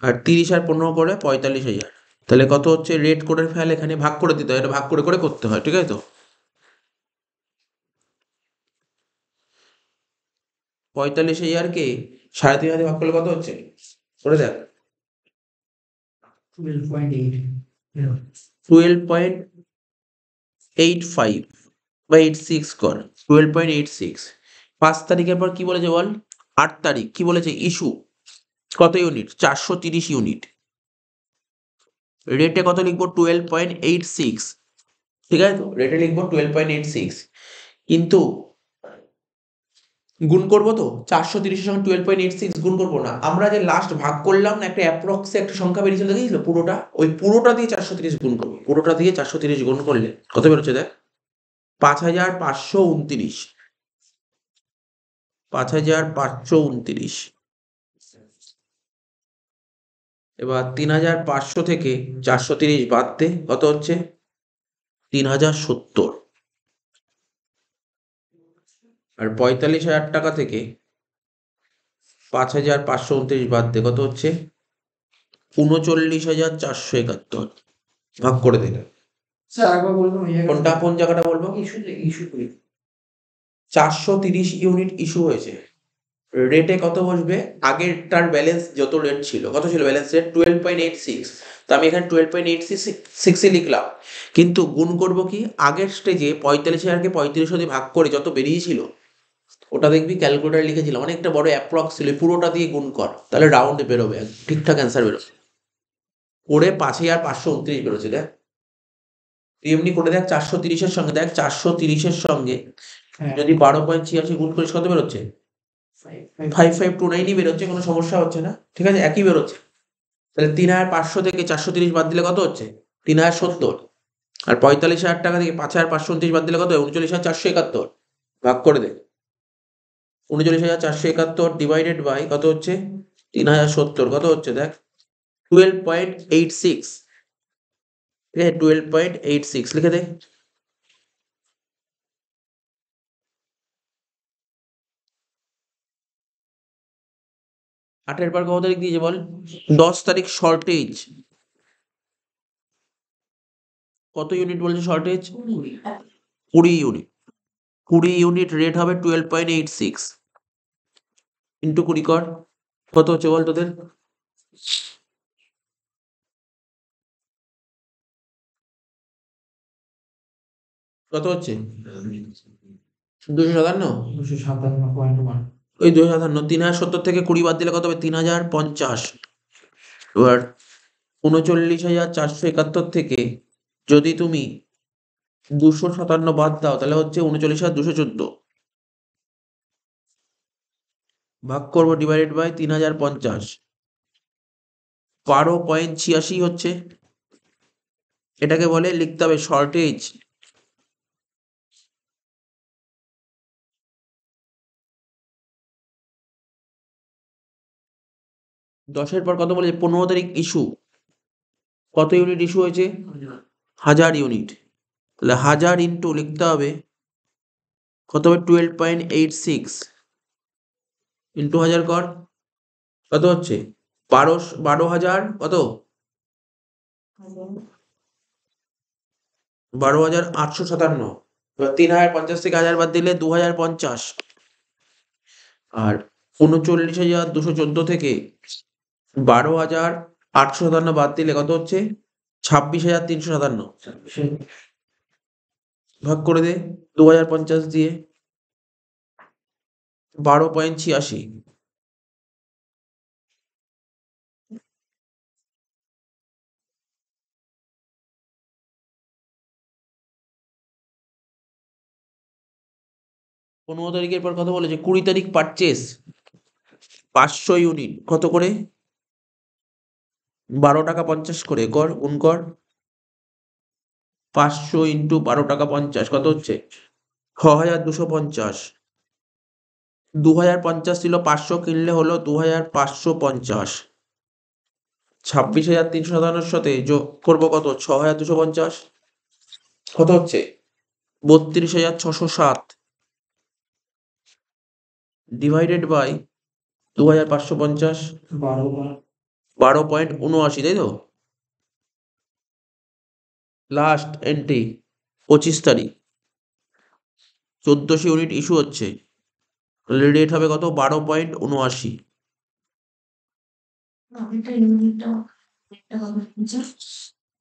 আর তিরিশ আর পনেরো করে পঁয়তাল্লিশ হাজার তাহলে কত হচ্ছে রেড কোডের ফাইল এখানে ভাগ করে দিতে হয় এটা ভাগ করে করে করতে হয় ঠিক আছে তো পঁয়তাল্লিশ হাজারকে সাড়ে তিন হাজার ভাগ করলে কত হচ্ছে করে দেখ টুয়েলভ পয়েন্ট এইট ফাইভ বা এইট সিক্স কর টুয়েলভ পয়েন্ট এইট সিক্স পাঁচ তারিখের পর কি বলেছে বল আট তারিখ কি বলেছে ইস্যু কত ইউনিট চারশো তিরিশ ইউনিট রেটে কত লিখবো টুয়েলভ পয়েন্ট এইট সিক্স ঠিক আছে তো রেটে লিখবো টুয়েলভ পয়েন্ট এইট সিক্স কিন্তু গুণ করব তো চারশো তিরিশের সঙ্গে টুয়েলভ পয়েন্ট এইট সিক্স গুণ করবো না আমরা যে লাস্ট ভাগ করলাম না একটা অ্যাপ্রক্সে একটা সংখ্যা বেরিয়েছিল দেখেছিল পুরোটা ওই পুরোটা দিয়ে চারশো তিরিশ গুণ করবো পুরোটা দিয়ে চারশো তিরিশ গুণ করলে কত বেরোচ্ছে দেখ পাঁচ হাজার পাঁচশো উনত্রিশ পাঁচ হাজার পাঁচশো উনত্রিশ এবার তিন হাজার পাঁচশো থেকে চারশো তিরিশ বাদতে কত হচ্ছে তিন হাজার সত্তর আর পঁয়তাল্লিশ হাজার টাকা থেকে পাঁচ হাজার পাঁচশো উনত্রিশ বাদতে কত হচ্ছে উনচল্লিশ হাজার চারশো একাত্তর ভাগ করে দিলে ইয়ে কোনটা কোন জায়গাটা বলবো চারশো তিরিশ ইউনিট ইস্যু হয়েছে রেটে কত বসবে আগেরটার ব্যালেন্স যত রেট ছিল কত ছিল balance rate twelve point eight six তো আমি এখানে টুয়েলভ পয়েন্ট এইট সিক্স সিক্সে লিখলাম কিন্তু গুণ করব কি আগের স্টেজে পঁয়তাল্লিশ হাজারকে পঁয়ত্রিশ দিয়ে ভাগ করে যত বেরিয়েছিল ওটা দেখবি ক্যালকুলেটার লিখেছিল অনেকটা বড় অ্যাপ্রক্স ছিল পুরোটা দিয়ে গুণ কর তাহলে রাউন্ডে বেরোবে ঠিকঠাক অ্যান্সার বেরোবে করে পাঁচ হাজার পাঁচশো উনত্রিশ বেরোচ্ছে দেখ তুই এমনি করে দেখ চারশো তিরিশের সঙ্গে দেখ চারশো তিরিশের সঙ্গে হ্যাঁ। যদি বারো পয়েন্ট ছিয়াশি গুণ করিস কত বেরোচ্ছে ফাইভ ফাইভ টু নাইনই বেরোচ্ছে কোনো সমস্যা হচ্ছে না ঠিক আছে একই বেরোচ্ছে তাহলে তিন হাজার পাঁচশো থেকে চারশো তিরিশ বাদ দিলে কত হচ্ছে তিন হাজার সত্তর আর পঁয়তাল্লিশ হাজার টাকা থেকে পাঁচ হাজার পাঁচশো উনত্রিশ বাদ দিলে কত উনচল্লিশ হাজার চারশো একাত্তর ভাগ করে দে উনচল্লিশ হাজার চারশো একাত্তর ডিভাইডেড বাই কত হচ্ছে তিন হাজার সত্তর কত হচ্ছে দেখ টুয়েলভ পয়েন্ট এইট সিক্স ঠিক আছে টুয়েলভ পয়েন্ট এইট সিক্স লিখে দে আটের পর কত তারিখ দিয়েছে বল দশ তারিখ শর্টেজ কত ইউনিট বলছে শর্টেজ কুড়ি ইউনিট কুড়ি ইউনিট রেট হবে twelve point eight six into কুড়ি কর কত হচ্ছে বল তোদের কত হচ্ছে দুশো সাতান্ন দুশো সাতান্ন পয়েন্ট ওয়ান ওই দুই সাতান্ন তিন হাজার সত্তর থেকে কুড়ি বাদ দিলে কত হবে তিন হাজার পঞ্চাশ এবার উনচল্লিশ হাজার চারশো একাত্তর থেকে যদি তুমি দুশো সাতান্ন বাদ দাও তাহলে হচ্ছে উনচল্লিশ হাজার দুশো চোদ্দ ভাগ করবো ডিভাইডেড বাই তিন হাজার পঞ্চাশ বারো পয়েন্ট ছিয়াশি হচ্ছে এটাকে বলে লিখতে হবে শর্টেজ দশের পর কত বলেছে পনেরো তারিখ ইস্যু কত ইউনিট ইস্যু হয়েছে হাজার ইউনিট তাহলে হাজার ইন্টু লিখতে হবে কত হবে twelve point eight six into হাজার কর কত হচ্ছে বারো বারো হাজার কত বারো হাজার আটশো সাতান্ন তিন হাজার পঞ্চাশ থেকে হাজার বাদ দিলে দু হাজার পঞ্চাশ আর উনচল্লিশ হাজার দুশো চোদ্দ থেকে বারো হাজার আটশো সাতান্ন বাদ দিলে কত হচ্ছে ছাব্বিশ হাজার তিনশো সাতান্ন ভাগ করে দে দু হাজার পঞ্চাশ দিয়ে বারো পয়েন্ট ছিয়াশি পনেরো তারিখের পর কথা বলেছে কুড়ি তারিখ পারচেস পাঁচশো ইউনিট কত করে বারো টাকা পঞ্চাশ করে কর গুণ কর পাঁচশো ইন্টু বারো টাকা পঞ্চাশ কত হচ্ছে ছ হাজার দুশো পঞ্চাশ দু হাজার পঞ্চাশ ছিল পাঁচশো কিনলে হলো দু হাজার পাঁচশো পঞ্চাশ ছাব্বিশ হাজার তিনশো সাতান্ন সাথে যোগ করবো কত ছ হাজার দুশো পঞ্চাশ কত হচ্ছে বত্রিশ হাজার ছশো সাত ডিভাইডেড বাই দু হাজার পাঁচশো পঞ্চাশ বারো বারো পয়েন্ট উনআশি তাই তো লাস্ট এন্ট্রি পঁচিশ তারিখ চোদ্দশো ইউনিট ইস্যু হচ্ছে রেট হবে কত বারো পয়েন্ট উনআশি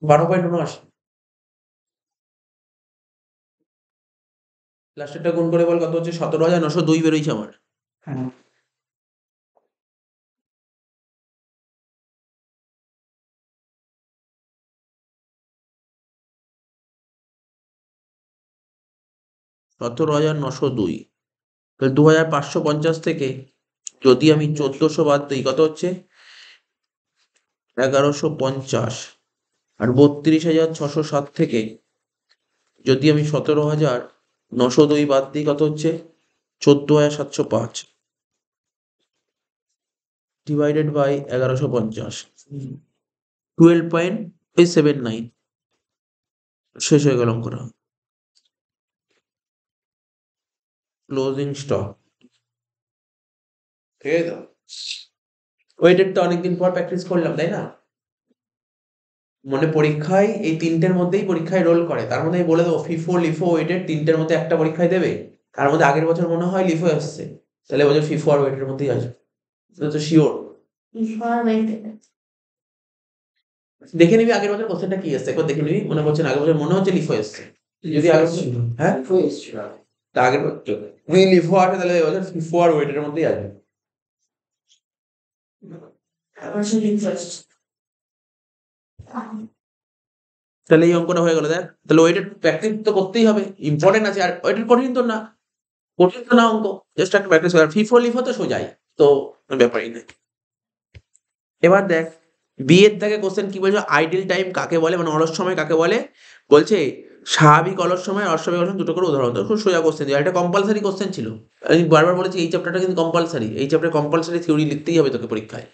বারো পয়েন্ট উনআশি লাস্টেরটা গুণ করে বল কত হচ্ছে সতেরো হাজার নশো দুই বেরোইছে আমার হ্যাঁ সতেরো হাজার নশো দুই তাহলে দু হাজার পাঁচশো পঞ্চাশ থেকে যদি আমি চোদ্দশো বাদ দিই কত হচ্ছে এগারোশো পঞ্চাশ আর বত্রিশ হাজার ছশো সাত থেকে যদি আমি সতেরো হাজার নশো দুই বাদ দিই কত হচ্ছে চোদ্দ হাজার সাতশো পাঁচ ডিভাইডেড বাই এগারোশো পঞ্চাশ টুয়েলভ পয়েন্ট সেভেন নাইন শেষ হয়ে গেল অঙ্কটা ক্লোজিং স্টক ঠিক আছে ওয়েটেড তো অনেকদিন পর প্র্যাকটিস করলাম তাই না মানে পরীক্ষায় এই তিনটের মধ্যেই পরীক্ষায় রোল করে তার মধ্যে বলে দেবো ফিফো লিফো ওয়েটেড তিনটের মধ্যে একটা পরীক্ষায় দেবে তার মধ্যে আগের বছর মনে হয় লিফো আসছে তাহলে বছর ফিফো আর ওয়েটের মধ্যেই আসবে তো শিওর দেখে নিবি আগের বছর কোশ্চেনটা কি আসছে একবার দেখে নিবি মনে করছেন আগের বছর মনে হচ্ছে লিফো আসছে যদি আগের হ্যাঁ তা আগের বছর যদি লিফো আসে তাহলে আর ওয়েটের মধ্যেই আসবে তাহলে এই অঙ্কটা হয়ে দেখ তাহলে ওয়েটের প্র্যাকটিস তো করতেই হবে ইম্পর্টেন্ট আছে আর ওয়েটের কঠিন তো না কঠিন তো না অঙ্ক জাস্ট একটা প্র্যাকটিস করার ফিফো লিফো তো সোজাই তো ব্যাপারই নেই এবার দেখ বিয়ের থেকে কোশ্চেন কি বলছো আইডিল টাইম কাকে বলে মানে অলস সময় কাকে বলে বলছে স্বাভাবিক অলস সময় অস্বাভাবিক অলস দুটো করে উদাহরণ খুব সোজা কোশ্চেন ছিল একটা কম্পালসারি কোশ্চেন ছিল আমি বারবার বলেছি এই চ্যাপ্টারটা কিন্তু কম্পালসারি এই চ্যাপ্টার কম্পালসারি থিওরি লিখতেই হবে তোকে পরীক্ষায়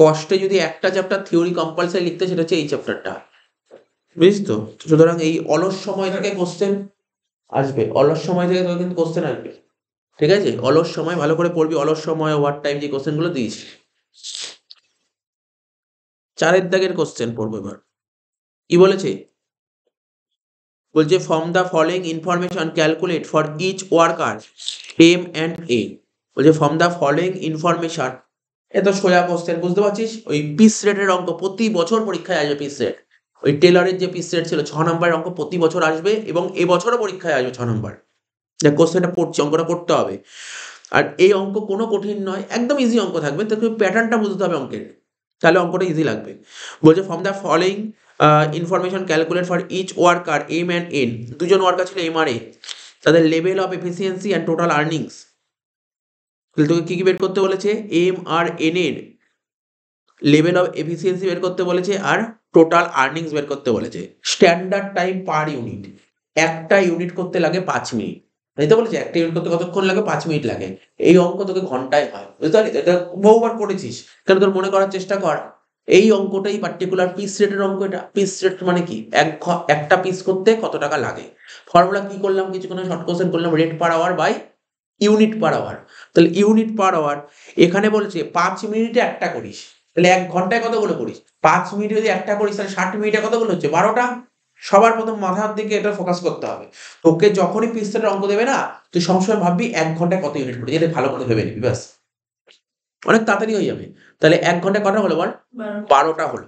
কষ্টে যদি একটা চ্যাপ্টার থিওরি কম্পালসারি লিখতে সেটা হচ্ছে এই চ্যাপ্টারটা বুঝলি তো সুতরাং এই অলস সময় থেকে কোশ্চেন আসবে অলস সময় থেকে তোকে কিন্তু কোশ্চেন আসবে ঠিক আছে অলস সময় ভালো করে পড়বি অলস সময় ওয়ার টাইম যে কোশ্চেনগুলো দিয়েছি চারের দাগের কোশ্চেন পড়বো এবার কি বলেছে বলছে from the following information calculate for each worker M and A বলছে ফর্ম দ্য ফলোয়িং ইনফরমেশন এত সোজা কোশ্চেন বুঝতে পারছিস ওই পিস রেটের অঙ্ক প্রতি বছর পরীক্ষায় আসবে পিস রেট ওই টেলারের যে পিস রেট ছিল ছ নম্বরের অঙ্ক প্রতি বছর আসবে এবং এবছরও পরীক্ষায় আসবে ছ নম্বর যে কোশ্চেনটা পড়ছি অঙ্কটা করতে হবে আর এই অঙ্ক কোনো কঠিন নয় একদম ইজি অঙ্ক থাকবে তো প্যাটার্নটা বুঝতে হবে অঙ্কের তাহলে অঙ্কটা ইজি লাগবে বলছে from the following information calculate for each worker M and N দুজন ওয়ার্কার ছিল এম আর এ তাদের level of efficiency and total earnings তোকে কী কী বের করতে বলেছে এম আর এন এর লেভেল অফ এফিসিয়েন্সি বের করতে বলেছে আর টোটাল আর্নিংস বের করতে বলেছে স্ট্যান্ডার্ড টাইম পার ইউনিট একটা ইউনিট করতে লাগে পাঁচ মিনিট তাই তো বলেছে একটা ইউনিট করতে কতক্ষণ লাগে পাঁচ মিনিট লাগে এই অঙ্ক তোকে ঘন্টায় হয় বুঝতে পারলি এটা বহুবার করেছিস কেন তোর মনে করার চেষ্টা কর এই অঙ্কটাই পার্টিকুলার পিস রেটের অঙ্ক এটা পিস রেট মানে কি এক একটা পিস করতে কত টাকা লাগে ফর্মুলা কি করলাম কিছুক্ষণ শর্ট কোশ্চেন করলাম rate per hour by unit per hour তাহলে ইউনিট পার আওয়ার এখানে বলছে পাঁচ মিনিটে একটা করিস তাহলে এক ঘন্টায় কতগুলো করিস পাঁচ মিনিটে যদি একটা করিস তাহলে ষাট মিনিটে কতগুলো হচ্ছে বারোটা সবার প্রথম মাথার দিকে এটা ফোকাস করতে হবে তোকে যখনই পিস রেটের অঙ্ক দেবে না তুই সবসময় ভাববি এক ঘন্টায় কত ইউনিট করি যেটা ভালো করে ভেবে নিবি ব্যাস অনেক তাড়াতাড়ি হয়ে যাবে তাহলে এক ঘন্টা কটা হলো বল বারোটা হলো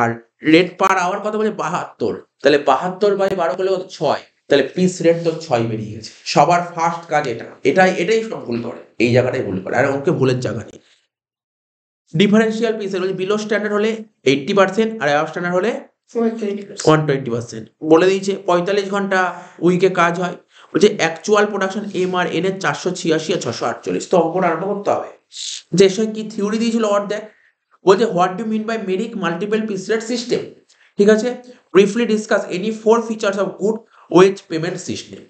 আর রেট পার আওয়ার কথা বলে বাহাত্তর তাহলে বাহাত্তর বাই বারো করলে কত ছয় তাহলে পিস রেট তো ছয় বেরিয়ে গেছে সবার ফার্স্ট কাজ এটা এটাই এটাই সব ভুল করে এই জায়গাটাই ভুল করে আর ওকে ভুলের জায়গা নেই ডিফারেন্সিয়াল পিসের বলছি বিলো স্ট্যান্ডার্ড হলে এইট্টি পার্সেন্ট আর অ্যাভ স্ট্যান্ডার্ড হলে ওয়ান টোয়েন্টি পার্সেন্ট বলে দিয়েছে পঁয়তাল্লিশ ঘন্টা উইকে কাজ হয় বলছে অ্যাকচুয়াল প্রোডাকশন এম আর এন এর চারশো ছিয়াশি আর ছশো আটচল্লিশ তো অঙ্কটা আরম্ভ করতে হবে যে সে কি থিওরি দিয়েছিল দেখ বলছে what do mean by Merrick multiple piece rate system ঠিক আছে briefly discuss any four features of good wage payment system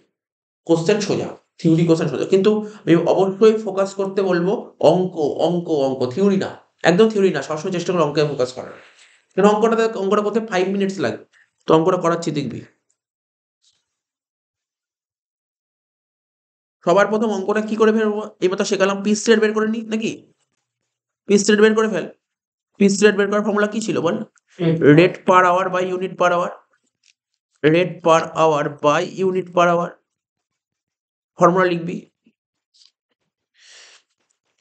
question সোজা থিওরি কোশ্চেন সোজা কিন্তু আমি অবশ্যই ফোকাস করতে বলবো অঙ্ক অঙ্ক অঙ্ক থিওরি না একদম থিওরি না সবসময় চেষ্টা করে অঙ্কে ফোকাস করার কারণ অঙ্কটা অঙ্কটা করতে ফাইভ মিনিটস লাগে তো অঙ্কটা করাচ্ছি দেখবি সবার প্রথম অঙ্কটা কি করে ফেলবো এবার তো শেখালাম পিস রেট বের করে নি নাকি পিস রেট বের করে ফেল পিস রেট বের করার ফর্মুলা কি ছিল বল rate per hour by unit per hour rate per hour by unit per hour formula লিখবি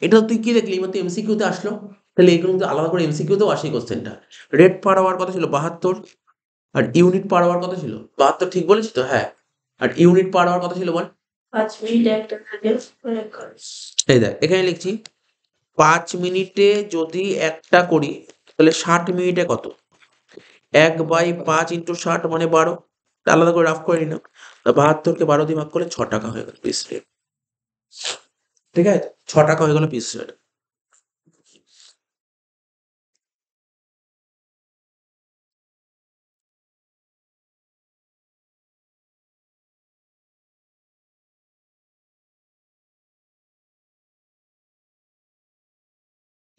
এটা তুই কি দেখলি এবার তো এমসিকিউতে আসলো তাহলে এগুলো আলাদা করে তেও আসে কোশ্চেনটা রেট পার আওয়ার কথা ছিল বাহাত্তর আর ইউনিট পার আওয়ার কথা ছিল বাহাত্তর ঠিক বলেছি তো হ্যাঁ আর ইউনিট পার আওয়ার কথা ছিল বল পাঁচ মিনিট একটা কাজের এই দেখ এখানে লিখছি পাঁচ মিনিটে যদি একটা করি তাহলে ষাট মিনিটে কত এক বাই পাঁচ ইন্টু ষাট মানে বারো আলাদা করে রাফ করে নিলাম বাহাত্তরকে বারো দিয়ে ভাগ করলে ছ টাকা হয়ে গেল পিস রেট ঠিক আছে ছ টাকা হয়ে গেল পিস রেট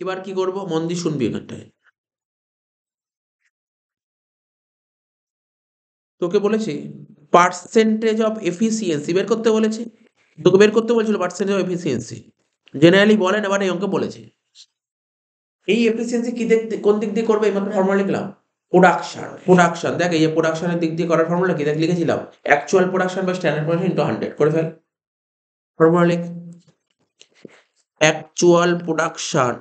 এবার কি করব মন দিয়ে শুনবি এখানটায় তোকে বলেছি পার্সেন্টেজ অফ এফিসিয়েন্সি বের করতে বলেছে তোকে বের করতে বলেছিল পার্সেন্টেজ অফ এফিসিয়েন্সি জেনারেলি বলে না মানে অঙ্কে বলেছে এই এফিসিয়েন্সি কি দেখতে কোন দিক দিয়ে করবে এইমাত্র ফর্মুলা লিখলাম প্রোডাকশন প্রোডাকশন দেখ এই প্রোডাকশনের দিক দিয়ে করার ফর্মুলা কি দেখ লিখেছিলাম অ্যাকচুয়াল প্রোডাকশন বা স্ট্যান্ডার্ড প্রোডাকশন ইনটু হান্ড্রেড করে ফেল ফর্মুলা লিখ actual production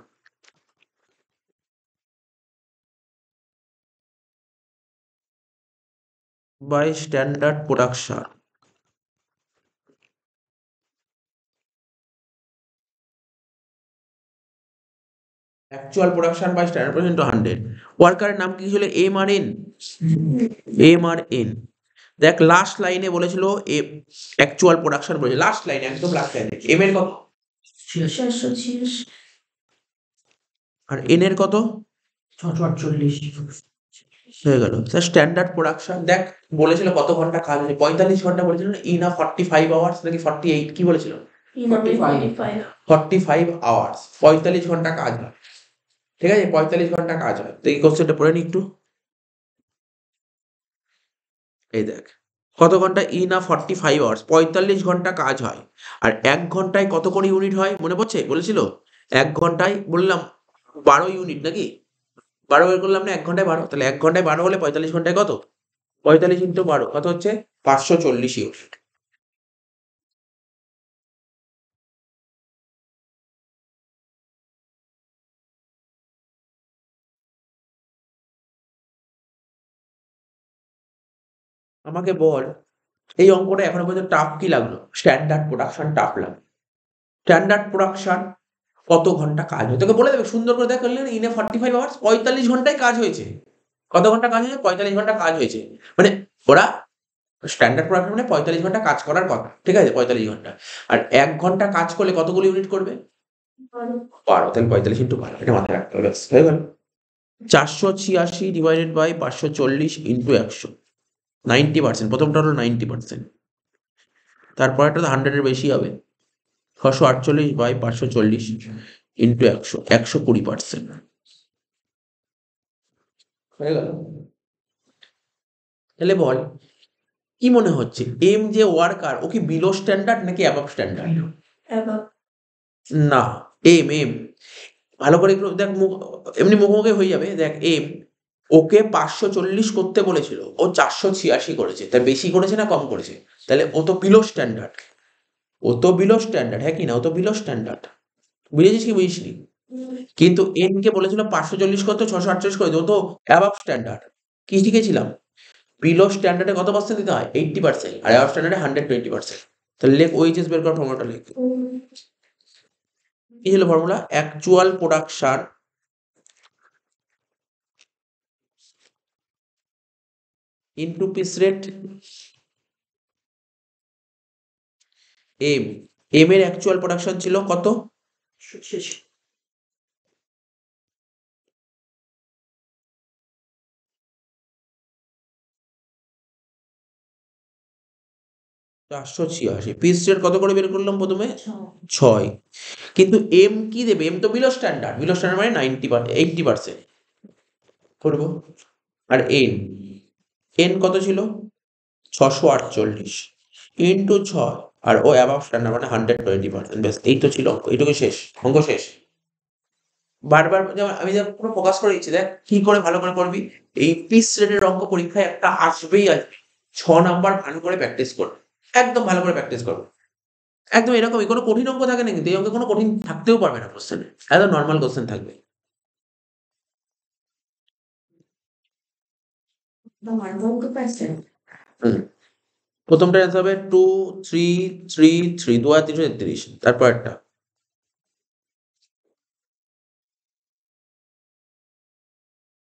by standard production actual production by standard production to hundred ওয়ার্কারের নাম কি ছিল এম আর এন এম আর এন দেখ লাস্ট লাইনে বলেছিল অ্যাকচুয়াল প্রোডাকশন বলেছে লাস্ট লাইনে একদম লাস্ট লাইনে এম এর কত আর এন এর কত ছশো আটচল্লিশ হয়ে গেল স্যার স্ট্যান্ডার্ড প্রোডাকশন দেখ বলেছিল কত ঘন্টা কাজ হয়েছে পঁয়তাল্লিশ ঘন্টা বলেছিল in a forty five hours নাকি ফর্টি এইট কি বলেছিল ফর্টি ফাইভ আওয়ার্স পঁয়তাল্লিশ ঘন্টা কাজ হয় ঠিক আছে পঁয়তাল্লিশ ঘন্টা কাজ হয় তো এই কোশ্চেনটা পড়ে নি একটু এই দেখ কত ঘন্টা in a forty five hours পঁয়তাল্লিশ ঘন্টা কাজ হয় আর এক ঘন্টায় কত করে ইউনিট হয় মনে পড়ছে বলেছিল এক ঘন্টায় বললাম বারো ইউনিট নাকি বারো বের করলাম না এক ঘন্টায় বারো তাহলে এক ঘন্টায় বারো হলে পঁয়তাল্লিশ ঘন্টায় কত পঁয়তাল্লিশ ইন্টু বারো কত হচ্ছে পাঁচশো চল্লিশ ইউনিট আমাকে বল এই অঙ্কটা এখনো পর্যন্ত টাফ কি লাগলো স্ট্যান্ডার্ড প্রোডাকশন টাফ লাগলো স্ট্যান্ডার্ড প্রোডাকশন কত ঘন্টা কাজ হয় তোকে বলে দেবে সুন্দর করে দেখ ইনে in a forty five hours পঁয়তাল্লিশ ঘন্টায় কাজ হয়েছে কত ঘন্টা কাজ হয়েছে পঁয়তাল্লিশ ঘন্টা কাজ হয়েছে মানে ওরা স্ট্যান্ডার্ড প্রোগ্রাম মানে পঁয়তাল্লিশ ঘন্টা কাজ করার কথা ঠিক আছে পঁয়তাল্লিশ ঘন্টা আর এক ঘন্টা কাজ করলে কতগুলো ইউনিট করবে বারো তাহলে পঁয়তাল্লিশ ইন্টু বারো এটা মাথায় রাখতে হবে হয়ে গেল চারশো ছিয়াশি ডিভাইডেড বাই পাঁচশো চল্লিশ ইন্টু একশো নাইনটি পার্সেন্ট প্রথমটা হলো নাইনটি পার্সেন্ট তারপরে একটা হান্ড্রেডের বেশি হবে ছশো আটচল্লিশ বাই পাঁচশো চল্লিশ ইন্টু একশো একশো কুড়ি পার্সেন্ট হয়ে গেল তাহলে বল কি মনে হচ্ছে এম যে ওয়ার্কার ও কি বিলো স্ট্যান্ডার্ড নাকি অ্যাবাব স্ট্যান্ডার্ড না এম এম ভালো করে একটু দেখ এমনি মুখোমুখি হয়ে যাবে দেখ এম ওকে পাঁচশো চল্লিশ করতে বলেছিল ও চারশো ছিয়াশি করেছে তার বেশি করেছে না কম করেছে তাহলে ও তো পিলো স্ট্যান্ডার্ড ও তো বিলো স্ট্যান্ডার্ড হ্যাঁ কি না ও তো বিলো স্ট্যান্ডার্ড বুঝেছিস কি বুঝিসনি কিন্তু এন কে বলেছিল পাঁচশো চল্লিশ কত ছশো আটচল্লিশ কত ও তো অ্যাবাব স্ট্যান্ডার্ড কি শিখেছিলাম বিলো স্ট্যান্ডার্ডে কত পার্সেন্ট দিতে হয় এইটটি পার্সেন্ট আর অ্যাবাব স্ট্যান্ডার্ডে হান্ড্রেড টোয়েন্টি পার্সেন্ট তাহলে লেখ ওইচএস বের করার ফর্মুলাটা লেখ কি ছিল formula actual production into piece rate M M এর অ্যাকচুয়াল প্রোডাকশন ছিল কত চারশো ছিয়াশি পিস রেট কত করে বের করলাম প্রথমে ছয় কিন্তু এম কি দেবে এম তো বিলো স্ট্যান্ডার্ড বিলো স্ট্যান্ডার্ড মানে নাইনটি এইটটি পার্সেন্ট করবো আর এন এন কত ছিল ছশো আটচল্লিশ ইন্টু ছয় আর ও অ্যাবাভ স্ট্যান্ডার্ড মানে হান্ড্রেড টোয়েন্টি পার্সেন্ট ব্যাস এই তো ছিল অঙ্ক এটুকু শেষ অঙ্ক শেষ বারবার যেমন আমি যেমন পুরো ফোকাস করে দিচ্ছি দেখ কি করে ভালো করে করবি এই পিস রেটের অঙ্ক পরীক্ষায় একটা আসবেই আসবে ছ নাম্বার ভালো করে প্র্যাকটিস করবে একদম ভালো করে প্র্যাকটিস করবো একদম এরকমই কোনো কঠিন অঙ্ক থাকে না কিন্তু এই অঙ্কে কোনো কঠিন থাকতেও পারবে না কোশ্চেনে একদম নর্মাল কোশ্চেন থাকবে নর্মাল কোশ্চেন হুম প্রথমটা অ্যান্সার হবে টু থ্রি থ্রি থ্রি দু হাজার তিনশো তেত্রিশ তারপর একটা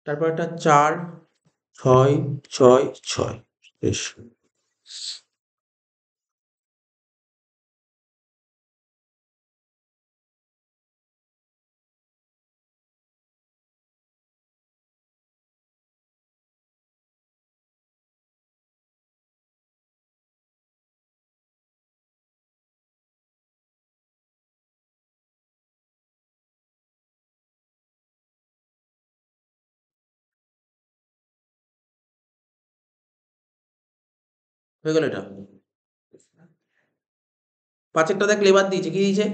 তারপর একটা চার ছয় ছয় ছয় বেশ হয়ে গেল এটা পাঁচেরটা দেখ লেবার দিয়েছে কি দিয়েছে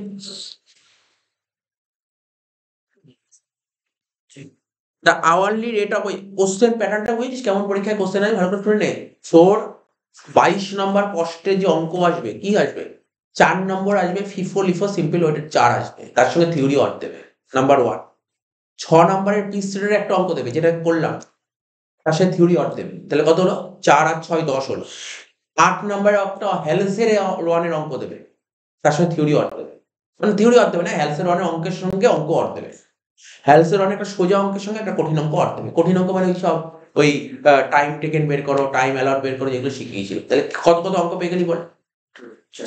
দ্য আওয়ারলি রেট অফ ওই কোশ্চেন প্যাটার্নটা বুঝিস কেমন পরীক্ষায় কোশ্চেন আছে ভালো করে নে তোর বাইশ নম্বর কষ্টে যে অঙ্ক আসবে কি আসবে চার নম্বর আসবে ফিফো লিফো সিম্পল ওয়েটের চার আসবে তার সঙ্গে থিওরি অট দেবে নাম্বার ওয়ান ছ নম্বরের পিস রেটের একটা অঙ্ক দেবে যেটা করলাম তার সাথে থিওরি অট দেবে তাহলে কত হলো চার আর ছয় দশ হলো আট নম্বরের অঙ্কটা হেলসের ওয়ানের অঙ্ক দেবে তার সঙ্গে থিওরি অর দেবে মানে থিওরি অর দেবে না হেলসের ওয়ানের অঙ্কের সঙ্গে অঙ্ক অর দেবে হ্যালসের ওয়ানের একটা সোজা অঙ্কের সঙ্গে একটা কঠিন অঙ্ক অর দেবে কঠিন অঙ্ক মানে সব ওই টাইম টেকেন বের করো টাইম অ্যালার্ট বের করো যেগুলো শিখিয়েছিল তাহলে কত কত অঙ্ক পেয়ে গেলি বল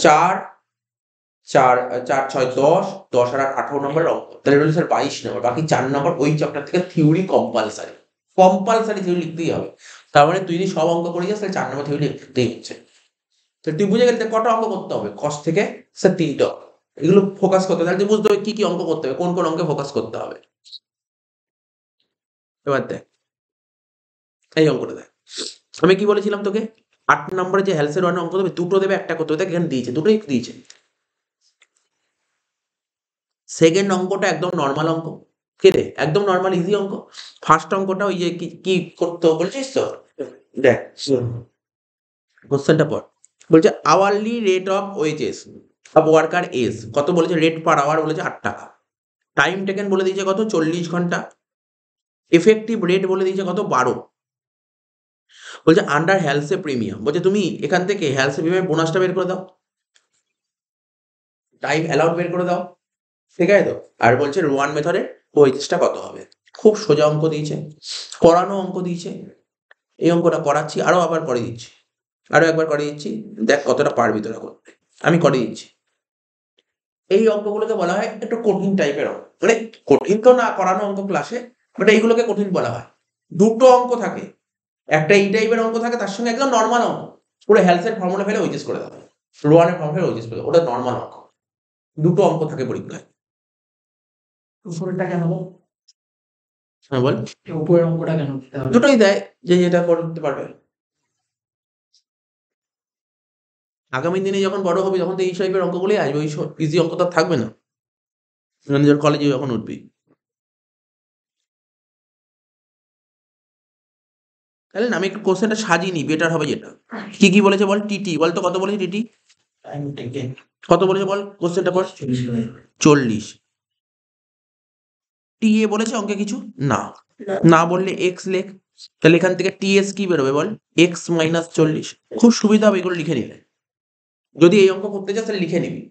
চার চার চার ছয় দশ দশ আর আঠারো নম্বরের অঙ্ক তাহলে রইল স্যার বাইশ নম্বর বাকি চার নম্বর ওই চ্যাপ্টার থেকে থিওরি কম্পালসারি কম্পালসারি থিওরি লিখতেই হবে তার মানে তুই যদি সব অঙ্ক করে যাস তাহলে চার নম্বর থেকে লিখতেই হচ্ছে তো তুই বুঝে গেলি কটা অঙ্ক করতে হবে কস থেকে সে তিনটা এগুলো ফোকাস করতে হবে তাহলে তুই বুঝতে হবে কি কি অঙ্ক করতে হবে কোন কোন অঙ্কে ফোকাস করতে হবে এবার দেখ এই অঙ্কটা দেখ আমি কি বলেছিলাম তোকে আট নম্বরে যে হ্যালসের ওয়ান অঙ্ক দেবে দুটো দেবে একটা করতে হবে এখানে দিয়েছে দুটোই দিয়েছে সেকেন্ড অঙ্কটা একদম নর্মাল অঙ্ক কে রে একদম নর্মাল ইজি অঙ্ক ফার্স্ট অঙ্কটা ওই যে কি করতে বলছিস তো দেখ কোশ্চেনটা পর বলছে hourly rate of wages of worker S কত বলেছে রেট পার আওয়ার বলেছে আট টাকা টাইম টেকেন বলে দিয়েছে কত চল্লিশ ঘন্টা এফেক্টিভ রেট বলে দিয়েছে কত বারো বলছে আন্ডার হ্যালসে প্রিমিয়াম বলছে তুমি এখান থেকে হ্যালসে প্রিমিয়াম বোনাসটা বের করে দাও টাইম অ্যালাউড বের করে দাও ঠিক আছে তো আর বলছে রোয়ান মেথডে ওয়েজেসটা কত হবে খুব সোজা অঙ্ক দিয়েছে করানো অঙ্ক দিয়েছে এই অঙ্কটা করাচ্ছি আরও আবার করে দিচ্ছি আরও একবার করে দিচ্ছি দেখ কতটা পারবি তোরা করতে আমি করে দিচ্ছি এই অঙ্কগুলোকে বলা হয় একটু কঠিন টাইপের অঙ্ক মানে কঠিন তো না করানো অঙ্ক ক্লাসে বাট এইগুলোকে কঠিন বলা হয় দুটো অঙ্ক থাকে একটা এই টাইপের অঙ্ক থাকে তার সঙ্গে একদম নর্মাল অঙ্ক পুরো হেলথের ফর্মুলা ফেলে ওইজেস করে দেওয়া হয় রোয়ানের ফর্মুলা ওইজেস করে ওটা নর্মাল অঙ্ক দুটো অঙ্ক থাকে পরীক্ষায় কেন হ্যাঁ বল উপরের অঙ্কটা কেন দুটোই দেয় যে যেটা পারবে আগামী দিনে যখন বড় হবে তখন তো এই টাইপের অঙ্কগুলি আসবে ওই ইজি অঙ্ক তো থাকবে না নিজের মানে কলেজে যখন উঠবি তাহলে আমি একটু কোশ্চেনটা সাজিয়ে নিই বেটার হবে যেটা কি কি বলেছে বল টিটি বল তো কত বলেছে টিটি কত বলেছে বল কোশ্চেনটা বল চল্লিশ টি এ বলেছে অঙ্কে কিছু না না বললে এক্স লেখ তাহলে এখান থেকে টি এস কি বেরোবে বল এক্স মাইনাস চল্লিশ খুব সুবিধা হবে এগুলো লিখে নিলে যদি এই অঙ্ক করতে চাস তাহলে লিখে নিবি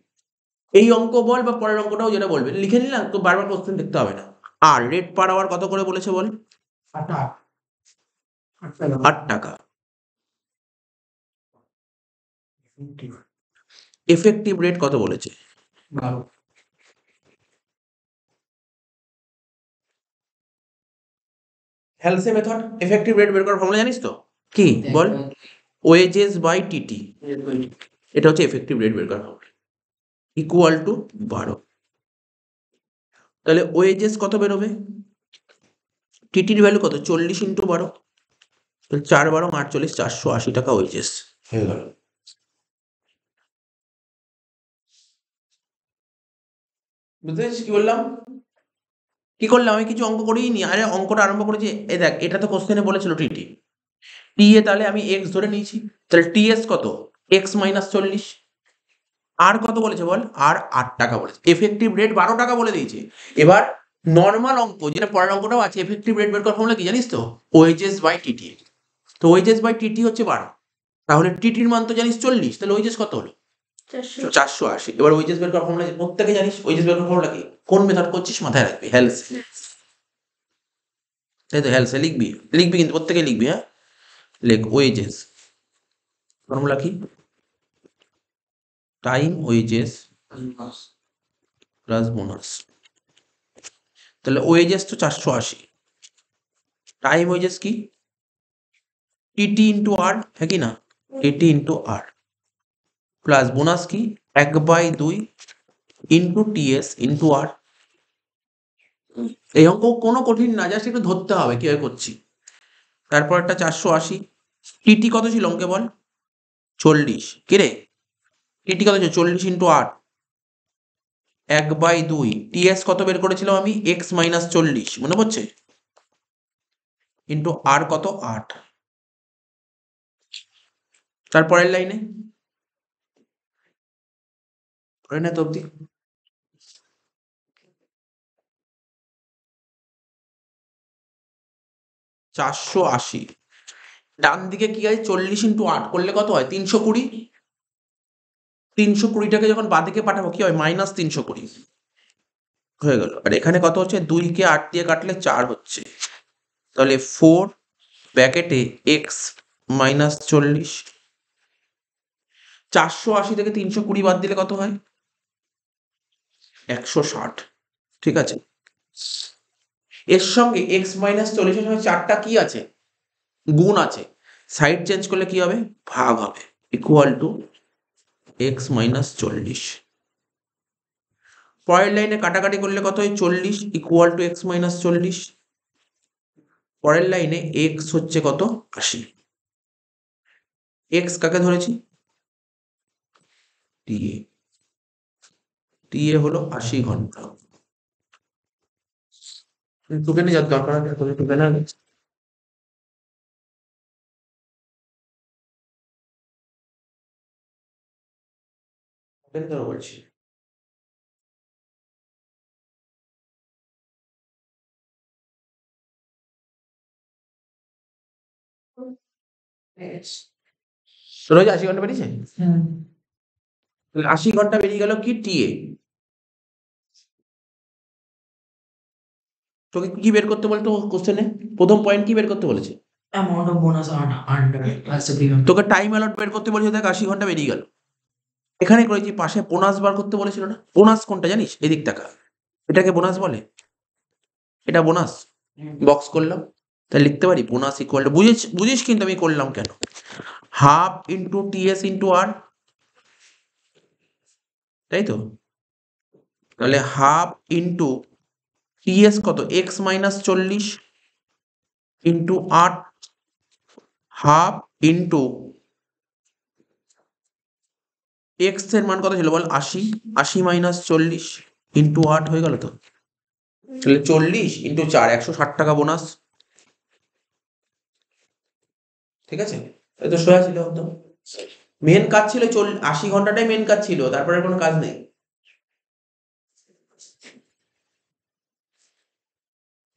এই অঙ্ক বল বা পরের অঙ্কটাও যেটা বলবে লিখে নিলাম তো বারবার কোশ্চেন দেখতে হবে না আর রেট পার আওয়ার কত করে বলেছে বল আট টাকা এফেক্টিভ রেট কত বলেছে হেলসে মেথড এফেক্টিভ রেট বের করার ফর্মুলা জানিস তো কি বল ওয়েজেস বাই টিটি এটা হচ্ছে এফেক্টিভ রেট বের করার ফর্মুলা ইকুয়াল টু বারো তাহলে ওয়েজেস কত বেরোবে টিটির ভ্যালু কত চল্লিশ ইন্টু বারো চার বারো আটচল্লিশ চারশো আশি টাকা ওয়েজেস হয়ে গেল বুঝতে পেরেছিস কি বললাম কি করলাম আমি কিছু অঙ্ক করেই নি আরে অঙ্কটা আরম্ভ করেছি এ দেখ এটা তো কোশ্চেনে বলেছিল টিটি টি এ তাহলে আমি এক্স ধরে নিয়েছি তাহলে টি এস কত এক্স মাইনাস চল্লিশ আর কত বলেছে বল আর আট টাকা বলেছে এফেক্টিভ রেট বারো টাকা বলে দিয়েছে এবার নর্মাল অঙ্ক যেটা পরের অঙ্কটাও আছে এফেক্টিভ রেট বের করার ফর্মুলা কি জানিস তো ওয়েজেস বাই টিটি তো ওয়েজেস বাই টিটি হচ্ছে বারো তাহলে টিটির মান তো জানিস চল্লিশ তাহলে ওয়েজেস কত হলো চারশো আশি এবার ওয়েজেস বের করার ফর্মুলা প্রত্যেকে জানিস ওয়েজেস বের করার ফর্মুলা কি কোন মেথড করছিস মাথায় রাখবি হেলস তাই তো হেলসে লিখবি লিখবি কিন্তু প্রত্যেকে লিখবি হ্যাঁ লেখ ওয়েজেস ফর্মুলা কি টাইম ওয়েজেস প্লাস বোনাস তাহলে ওয়েজেস তো চারশো আশি টাইম ওয়েজেস কি টিটি ইন্টু আর হ্যাঁ কি না TT into R plus bonus কি এক বাই দুই ইন্টু টিএস ইন্টু আর এই অঙ্ক কোনো কঠিন না জাস্ট একটু ধরতে হবে কীভাবে করছি তারপর একটা চারশো আশি টিটি কত ছিল অঙ্কে বল চল্লিশ কিরে টিটি কত ছিল চল্লিশ ইন্টু আট এক বাই দুই টিএস কত বের করেছিলাম আমি এক্স মাইনাস চল্লিশ মনে পড়ছে ইন্টু আর কত আট তারপরের লাইনে Run at চারশো আশি ডান দিকে কি হয় চল্লিশ ইন্টু আট করলে কত হয় তিনশো কুড়ি তিনশো কুড়িটাকে যখন বাঁদিকে পাঠাবো কি হয় মাইনাস তিনশো কুড়ি হয়ে গেল আর এখানে কত হচ্ছে দুইকে আট দিয়ে কাটলে চার হচ্ছে তাহলে ফোর ব্যাকেটে এক্স মাইনাস চল্লিশ চারশো আশি থেকে তিনশো কুড়ি বাদ দিলে কত হয় একশো ষাট ঠিক আছে এর সঙ্গে এক্স মাইনাস চল্লিশের সঙ্গে চারটা কি আছে গুণ আছে সাইড চেঞ্জ করলে কি হবে ভাগ হবে ইকুয়াল টু এক্স মাইনাস চল্লিশ পরের লাইনে কাটাকাটি করলে কত হয় চল্লিশ ইকুয়াল টু এক্স মাইনাস চল্লিশ পরের লাইনে এক্স হচ্ছে কত আশি এক্স কাকে ধরেছি দিয়ে টি হলো আশি ঘন্টা টুকেনে যার দরকার আছে তুমি টুকেনে আগে বলছি রোজ হ্যাঁ। আশি ঘন্টা বেরিয়েছে আশি ঘন্টা বেরিয়ে গেল কি টিএ তোকে কি বের করতে বলতো কোশ্চেনে প্রথম পয়েন্ট কি বের করতে বলেছে অ্যামাউন্ট অফ বোনাস আন্ডার তোকে টাইম অ্যালট বের করতে বলেছে দেখ আশি ঘন্টা বেরিয়ে গেল এখানে করেছি পাশে বোনাস বার করতে বলেছিল না বোনাস কোনটা জানিস এদিক টাকা এটাকে বোনাস বলে এটা বোনাস বক্স করলাম তাই লিখতে পারি বোনাস ইকুয়াল বুঝিস বুঝিস কিন্তু আমি করলাম কেন half into TS into R তাই তো তাহলে হাফ ইন্টু টিএস কত এক্স মাইনাস চল্লিশ ইন্টু আট হাফ ইন্টু এক্স এর মান কত ছিল বল আশি আশি মাইনাস চল্লিশ ইন্টু আট হয়ে গেল তো তাহলে চল্লিশ ইন্টু চার একশো ষাট টাকা বোনাস ঠিক আছে এটা সোজা ছিল একদম মেন কাজ ছিল চল আশি ঘন্টাটাই মেন কাজ ছিল তারপরে কোনো কাজ নেই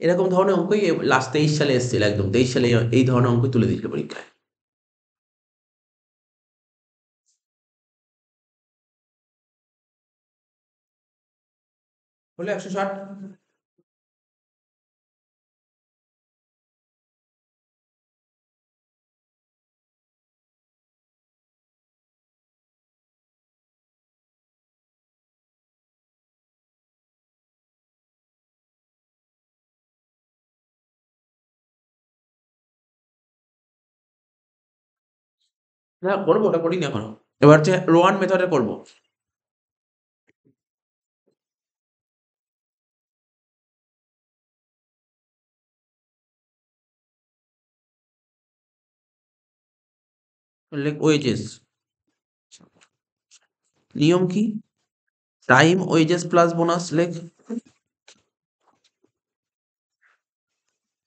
এরকম ধরনের অঙ্কই লাস্ট তেইশ সালে এসেছিল একদম তেইশ সালে এই ধরনের অঙ্ক তুলে দিয়েছিল পরীক্ষায় হলো একশো ষাট না করবো ওটা করিনি এখনো এবার হচ্ছে রোয়ান মেথডে করবো ওয়েজেস নিয়ম কি টাইম ওয়েজেস প্লাস বোনাস লেখ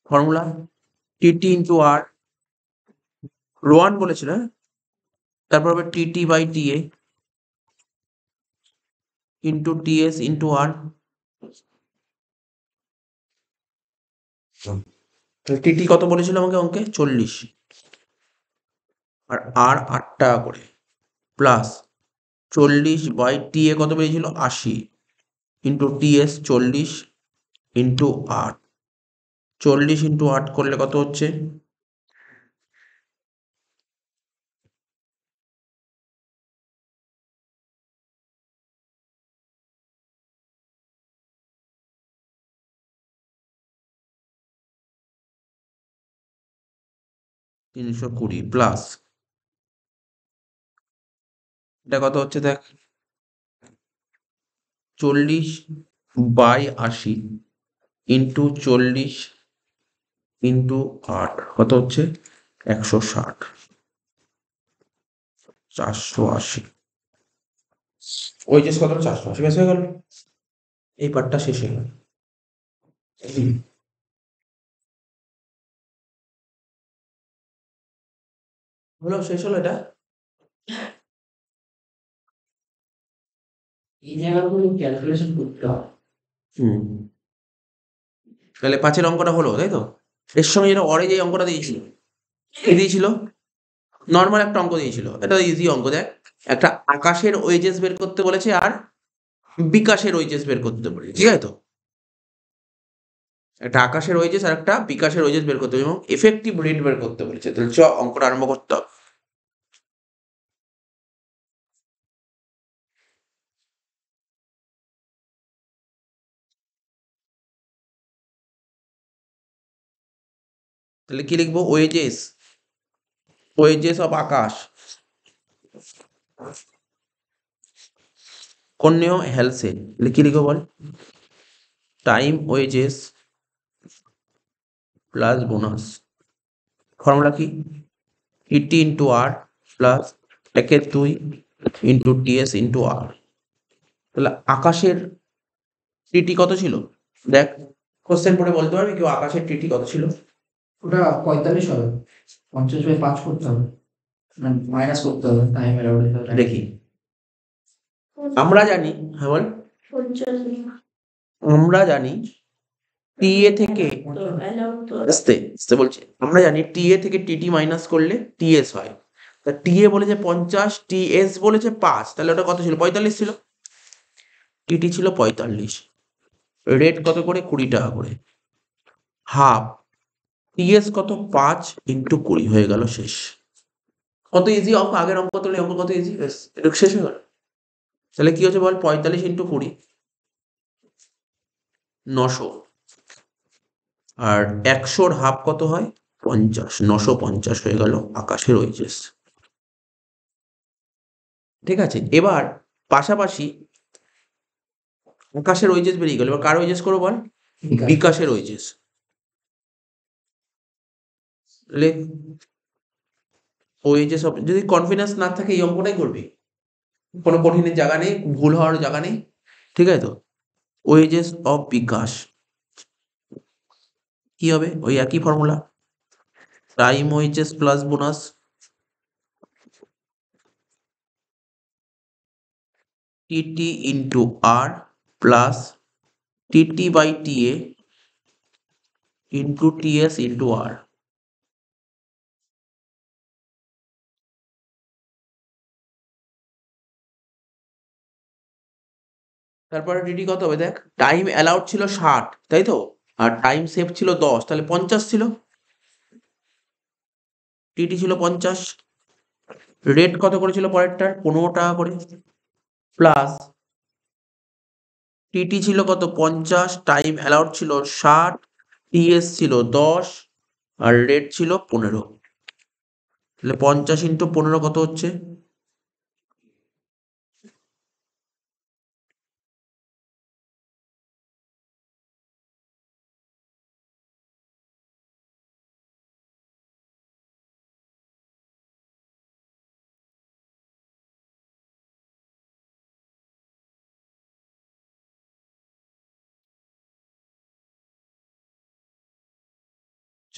formula T TT into R রোয়ান বলেছিল হ্যাঁ তারপর হবে TT by A into S into R TT কত বলেছিল আমাকে অঙ্কে চল্লিশ আর আর আট টাকা করে প্লাস চল্লিশ বাই টি এ কত বেরিয়েছিল আশি ইন্টু এস চল্লিশ ইন্টু আট চল্লিশ ইন্টু আট করলে কত হচ্ছে তিনশো কুড়ি প্লাস এটা কত হচ্ছে দেখ চল্লিশ বাই আশি ইন্টু চল্লিশ ইন্টু আট কত হচ্ছে একশো ষাট চারশো আশি ওই যে কত চারশো আশি হয়ে গেল এই পার্টটা শেষ হয়ে গেল হলো শেষ হলো এটা এই জায়গাগুলো ক্যালকুলেশন করতে হবে হুম তাহলে পাঁচের অঙ্কটা হলো তাই তো এর সঙ্গে যেটা অরে যে অঙ্কটা দিয়েছিল কি দিয়েছিল নর্মাল একটা অঙ্ক দিয়েছিল এটা ইজি অঙ্ক দেখ একটা আকাশের ওয়েজেস বের করতে বলেছে আর বিকাশের ওয়েজেস বের করতে বলেছে ঠিক আছে তো একটা আকাশের ওয়েজেস আর একটা বিকাশের ওয়েজেস বের করতে হবে এবং এফেক্টিভ রেট বের করতে বলেছে তাহলে চ অঙ্কটা আরম্ভ করতে হবে তাহলে কি লিখবো ওয়েজেস ওয়েজেস অফ আকাশ কোন নিয়ম হেলসে কি লিখবো বল time wages plus bonus formula কি ইটি ইন্টু আর প্লাস একের দুই ইন্টু টিএস ইন্টু আর তাহলে আকাশের টিটি কত ছিল দেখ কোশ্চেন পরে বলতে পারবি কেউ আকাশের টিটি কত ছিল ওটা পঁয়তাল্লিশ হবে পঞ্চাশ বাই পাঁচ করতে হবে মাইনাস করতে হবে টাইম দেখি আমরা জানি হ্যাঁ বল আমরা জানি টিএ থেকে আস্তে আস্তে বলছি আমরা জানি টিএ থেকে টিটি মাইনাস করলে টিএস হয় তা টিএ বলেছে পঞ্চাশ টিএস বলেছে পাঁচ তাহলে ওটা কত ছিল পঁয়তাল্লিশ ছিল টিটি ছিল পঁয়তাল্লিশ রেট কত করে কুড়ি টাকা করে হাফ টিএস কত পাঁচ ইন্টু কুড়ি হয়ে গেল শেষ কত ইজি অঙ্ক আগের অঙ্ক তুলে অঙ্ক কত ইজি এটা শেষ হয়ে গেল তাহলে কি হচ্ছে বল পঁয়তাল্লিশ ইন্টু কুড়ি নশো আর একশোর হাফ কত হয় পঞ্চাশ নশো পঞ্চাশ হয়ে গেল আকাশের ওয়েজেস ঠিক আছে এবার পাশাপাশি আকাশের ওয়েজেস বেরিয়ে গেল এবার কার ওয়েজেস করবো বল বিকাশের ওয়েজেস লেখ ওয়েজেস যদি কনফিডেন্স না থাকে এই অঙ্কটাই করবি কোনো কঠিনের জায়গা নেই ভুল হওয়ার জায়গা নেই ঠিক আছে তো ওয়েজেস অফ বিকাশ কি হবে ওই একই ফর্মুলা প্রাইম ওইচএস plus bonus TT into R plus TT by TA into TS into R তারপরে ডিটি কত হবে দেখ টাইম অ্যালাউড ছিল ষাট তাই তো আর টাইম সেভ ছিল দশ তাহলে পঞ্চাশ ছিল টিটি ছিল পঞ্চাশ রেট কত করেছিল পরেরটার পনেরো টাকা করে প্লাস টিটি ছিল কত পঞ্চাশ টাইম অ্যালাউড ছিল ষাট টিএস ছিল দশ আর রেট ছিল পনেরো তাহলে পঞ্চাশ ইন্টু পনেরো কত হচ্ছে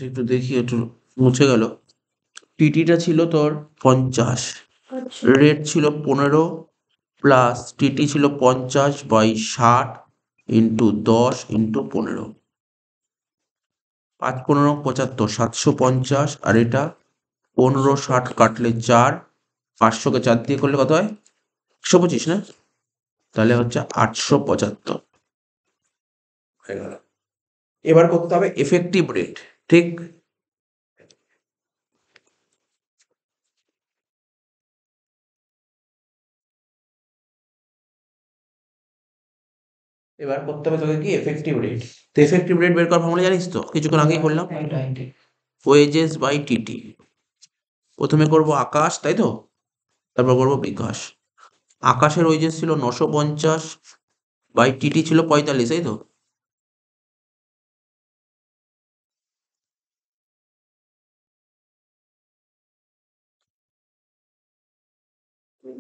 একটু দেখি একটু মুছে গেল টিটিটা ছিল তোর পঞ্চাশ রেট আচ্ছা। ছিল পনেরো প্লাস টিটি ছিল পঞ্চাশ বাই ষাট ইন্টু দশ ইন্টু পনেরো পাঁচ পনেরো পঁচাত্তর সাতশো পঞ্চাশ আর এটা পনেরো ষাট কাটলে চার পাঁচশোকে চার দিয়ে করলে কত হয় একশো পঁচিশ না তাহলে হচ্ছে আটশো পঁচাত্তর এবার করতে হবে এফেক্টিভ রেট ঠিক এবার করতে হবে তোকে কি এফেক্টিভ রেট তো এফেক্টিভ রেট বের করার ফর্মুলা জানিস তো কিছুক্ষণ আগেই হ্যাঁ, করলাম ওয়েজেস বাই টিটি প্রথমে করব আকাশ তাই তো তারপর করব বিকাশ আকাশের ওয়েজেস ছিল নশো পঞ্চাশ বাই টিটি ছিল পঁয়তাল্লিশ তাই তো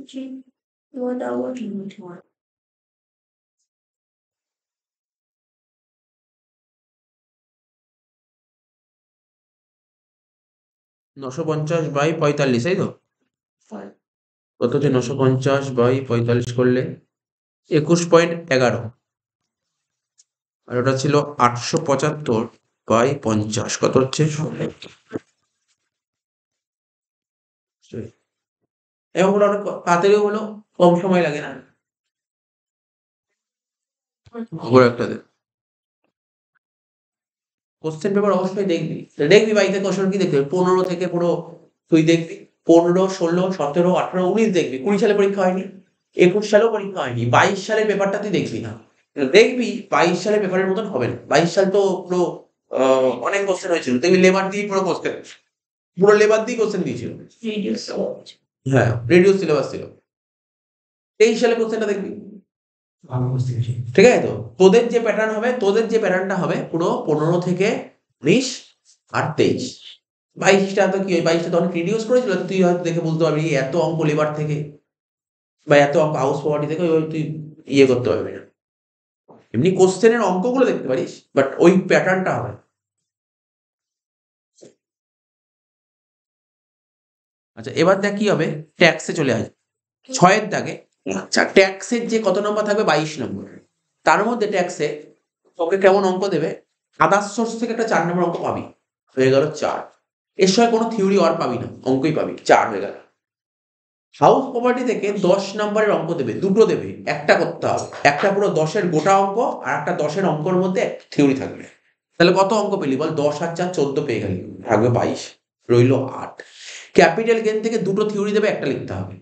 নশো পঞ্চাশ বাই পঁয়তাল্লিশ তাই তো কত হচ্ছে নশো পঞ্চাশ বাই পঁয়তাল্লিশ করলে একুশ পয়েন্ট এগারো আর ওটা ছিল আটশো পঁচাত্তর বাই পঞ্চাশ কত হচ্ছে এবং ওটা অনেক তাড়াতাড়িও হলো কম সময় লাগে না ঘোর একটা কোশ্চেন পেপার অবশ্যই দেখবি দেখবি বাইতে কোশ্চেন কি দেখবি পনেরো থেকে পুরো তুই দেখবি পনেরো ষোলো সতেরো আঠারো উনিশ দেখবি কুড়ি সালে পরীক্ষা হয়নি একুশ সালেও পরীক্ষা হয়নি বাইশ সালের পেপারটা তুই দেখবি না দেখবি বাইশ সালের পেপারের মতন হবে না বাইশ সাল তো পুরো অনেক কোশ্চেন হয়েছিল দেখবি লেবার দিয়ে পুরো কোশ্চেন পুরো লেবার দিয়ে কোশ্চেন দিয়েছিল হ্যাঁ রেডিও সিলেবাস ছিল তেইশ সালে কোশ্চেনটা দেখবি ঠিক আছে তো তোদের যে প্যাটার্ন হবে তোদের যে প্যাটার্নটা হবে পুরো পনেরো থেকে উনিশ আর তেইশ বাইশটা তো কি ওই বাইশটা তো অনেক রিডিউস করেছিল তুই হয়তো দেখে বলতে পারবি এত অঙ্ক লেবার থেকে বা এত অঙ্ক হাউস পাওয়ারটি থেকে ওই তুই ইয়ে করতে পারবি না এমনি কোশ্চেনের অঙ্কগুলো দেখতে পারিস বাট ওই প্যাটার্নটা হবে আচ্ছা এবার দেখ কি হবে ট্যাক্সে চলে আসবে ছয়ের দাগে আচ্ছা ট্যাক্সের যে কত নম্বর থাকবে বাইশ নম্বর তার মধ্যে ট্যাক্সে তোকে কেমন অঙ্ক দেবে আদার সোর্স থেকে একটা চার নম্বর অঙ্ক পাবি হয়ে গেল চার এর সময় কোনো থিওরি আর পাবি না অঙ্কই পাবি চার হয়ে গেল হাউস প্রপার্টি থেকে দশ নম্বরের অঙ্ক দেবে দুটো দেবে একটা করতে হবে একটা পুরো দশের গোটা অঙ্ক আর একটা দশের অঙ্কর মধ্যে থিওরি থাকবে তাহলে কত অঙ্ক পেলি বল দশ আর চার চোদ্দ পেয়ে গেলি থাকবে বাইশ রইল আট ক্যাপিটাল গেন থেকে দুটো থিওরি দেবে একটা লিখতে হবে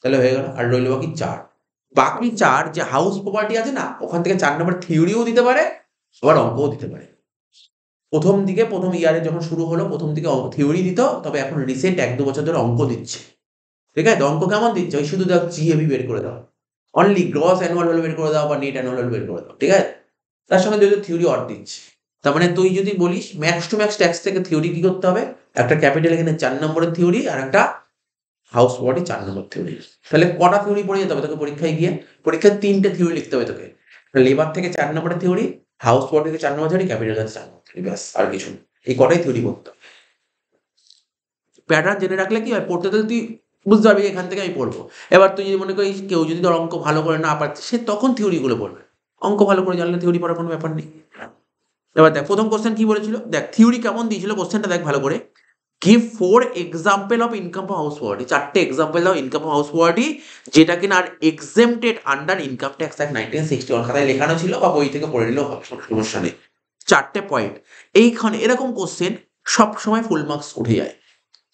তাহলে হয়ে গেল আর রইল বাকি চার বাকি চার যে হাউস প্রপার্টি আছে না ওখান থেকে চার নম্বর থিওরিও দিতে পারে আবার অঙ্কও দিতে পারে প্রথম দিকে প্রথম ইয়ারে যখন শুরু হলো প্রথম দিকে থিওরি দিত তবে এখন রিসেন্ট এক দু বছর ধরে অঙ্ক দিচ্ছে ঠিক আছে অঙ্ক কেমন দিচ্ছে ওই শুধু দাও জিএবি বের করে দাও অনলি গ্রস অ্যানুয়াল হল বের করে দাও বা নেট অ্যানুয়াল হল বের করে দাও ঠিক আছে তার সঙ্গে যদি থিওরি অর দিচ্ছে তার মানে তুই যদি বলিস ম্যাক্স টু ম্যাক্স ট্যাক্স থেকে থিওরি কি করতে হবে একটা ক্যাপিটাল এখানে চার নম্বরের থিওরি আর একটা হাউস ওয়ার্ডে চার নম্বর থিওরি তাহলে কটা থিওরি পড়ে যেতে হবে তোকে পরীক্ষায় গিয়ে পরীক্ষায় তিনটে থিওরি লিখতে হবে তোকে লেবার থেকে চার নম্বরের থিওরি হাউস ওয়ার্ড থেকে চার নম্বর থিওরি ক্যাপিটাল থেকে চার নম্বর থিওরি ব্যাস আর কিছু এই কটাই থিওরি পড়তে হবে প্যাটার্ন জেনে রাখলে কি হয় পড়তে তাহলে তুই বুঝতে পারবি এখান থেকে আমি পড়বো এবার তুই যদি মনে করিস কেউ যদি ধর অঙ্ক ভালো করে না পারছে সে তখন থিওরিগুলো পড়বে অঙ্ক ভালো করে জানলে থিওরি পড়ার কোনো ব্যাপার নেই এবার দেখ প্রথম কোশ্চেন কি বলেছিল দেখ থিওরি কেমন দিয়েছিল কোশ্চেনটা দেখ ভালো করে কি four example of income for house property চারটে example of income for house property যেটা কিনা আর exempted under income tax act nineteen sixty ওর খাতায় লেখানো ছিল বা বই থেকে পড়ে নিলেও হবে সমস্যা নেই চারটে পয়েন্ট এইখানে এরকম কোশ্চেন সবসময় ফুল মার্কস উঠে যায়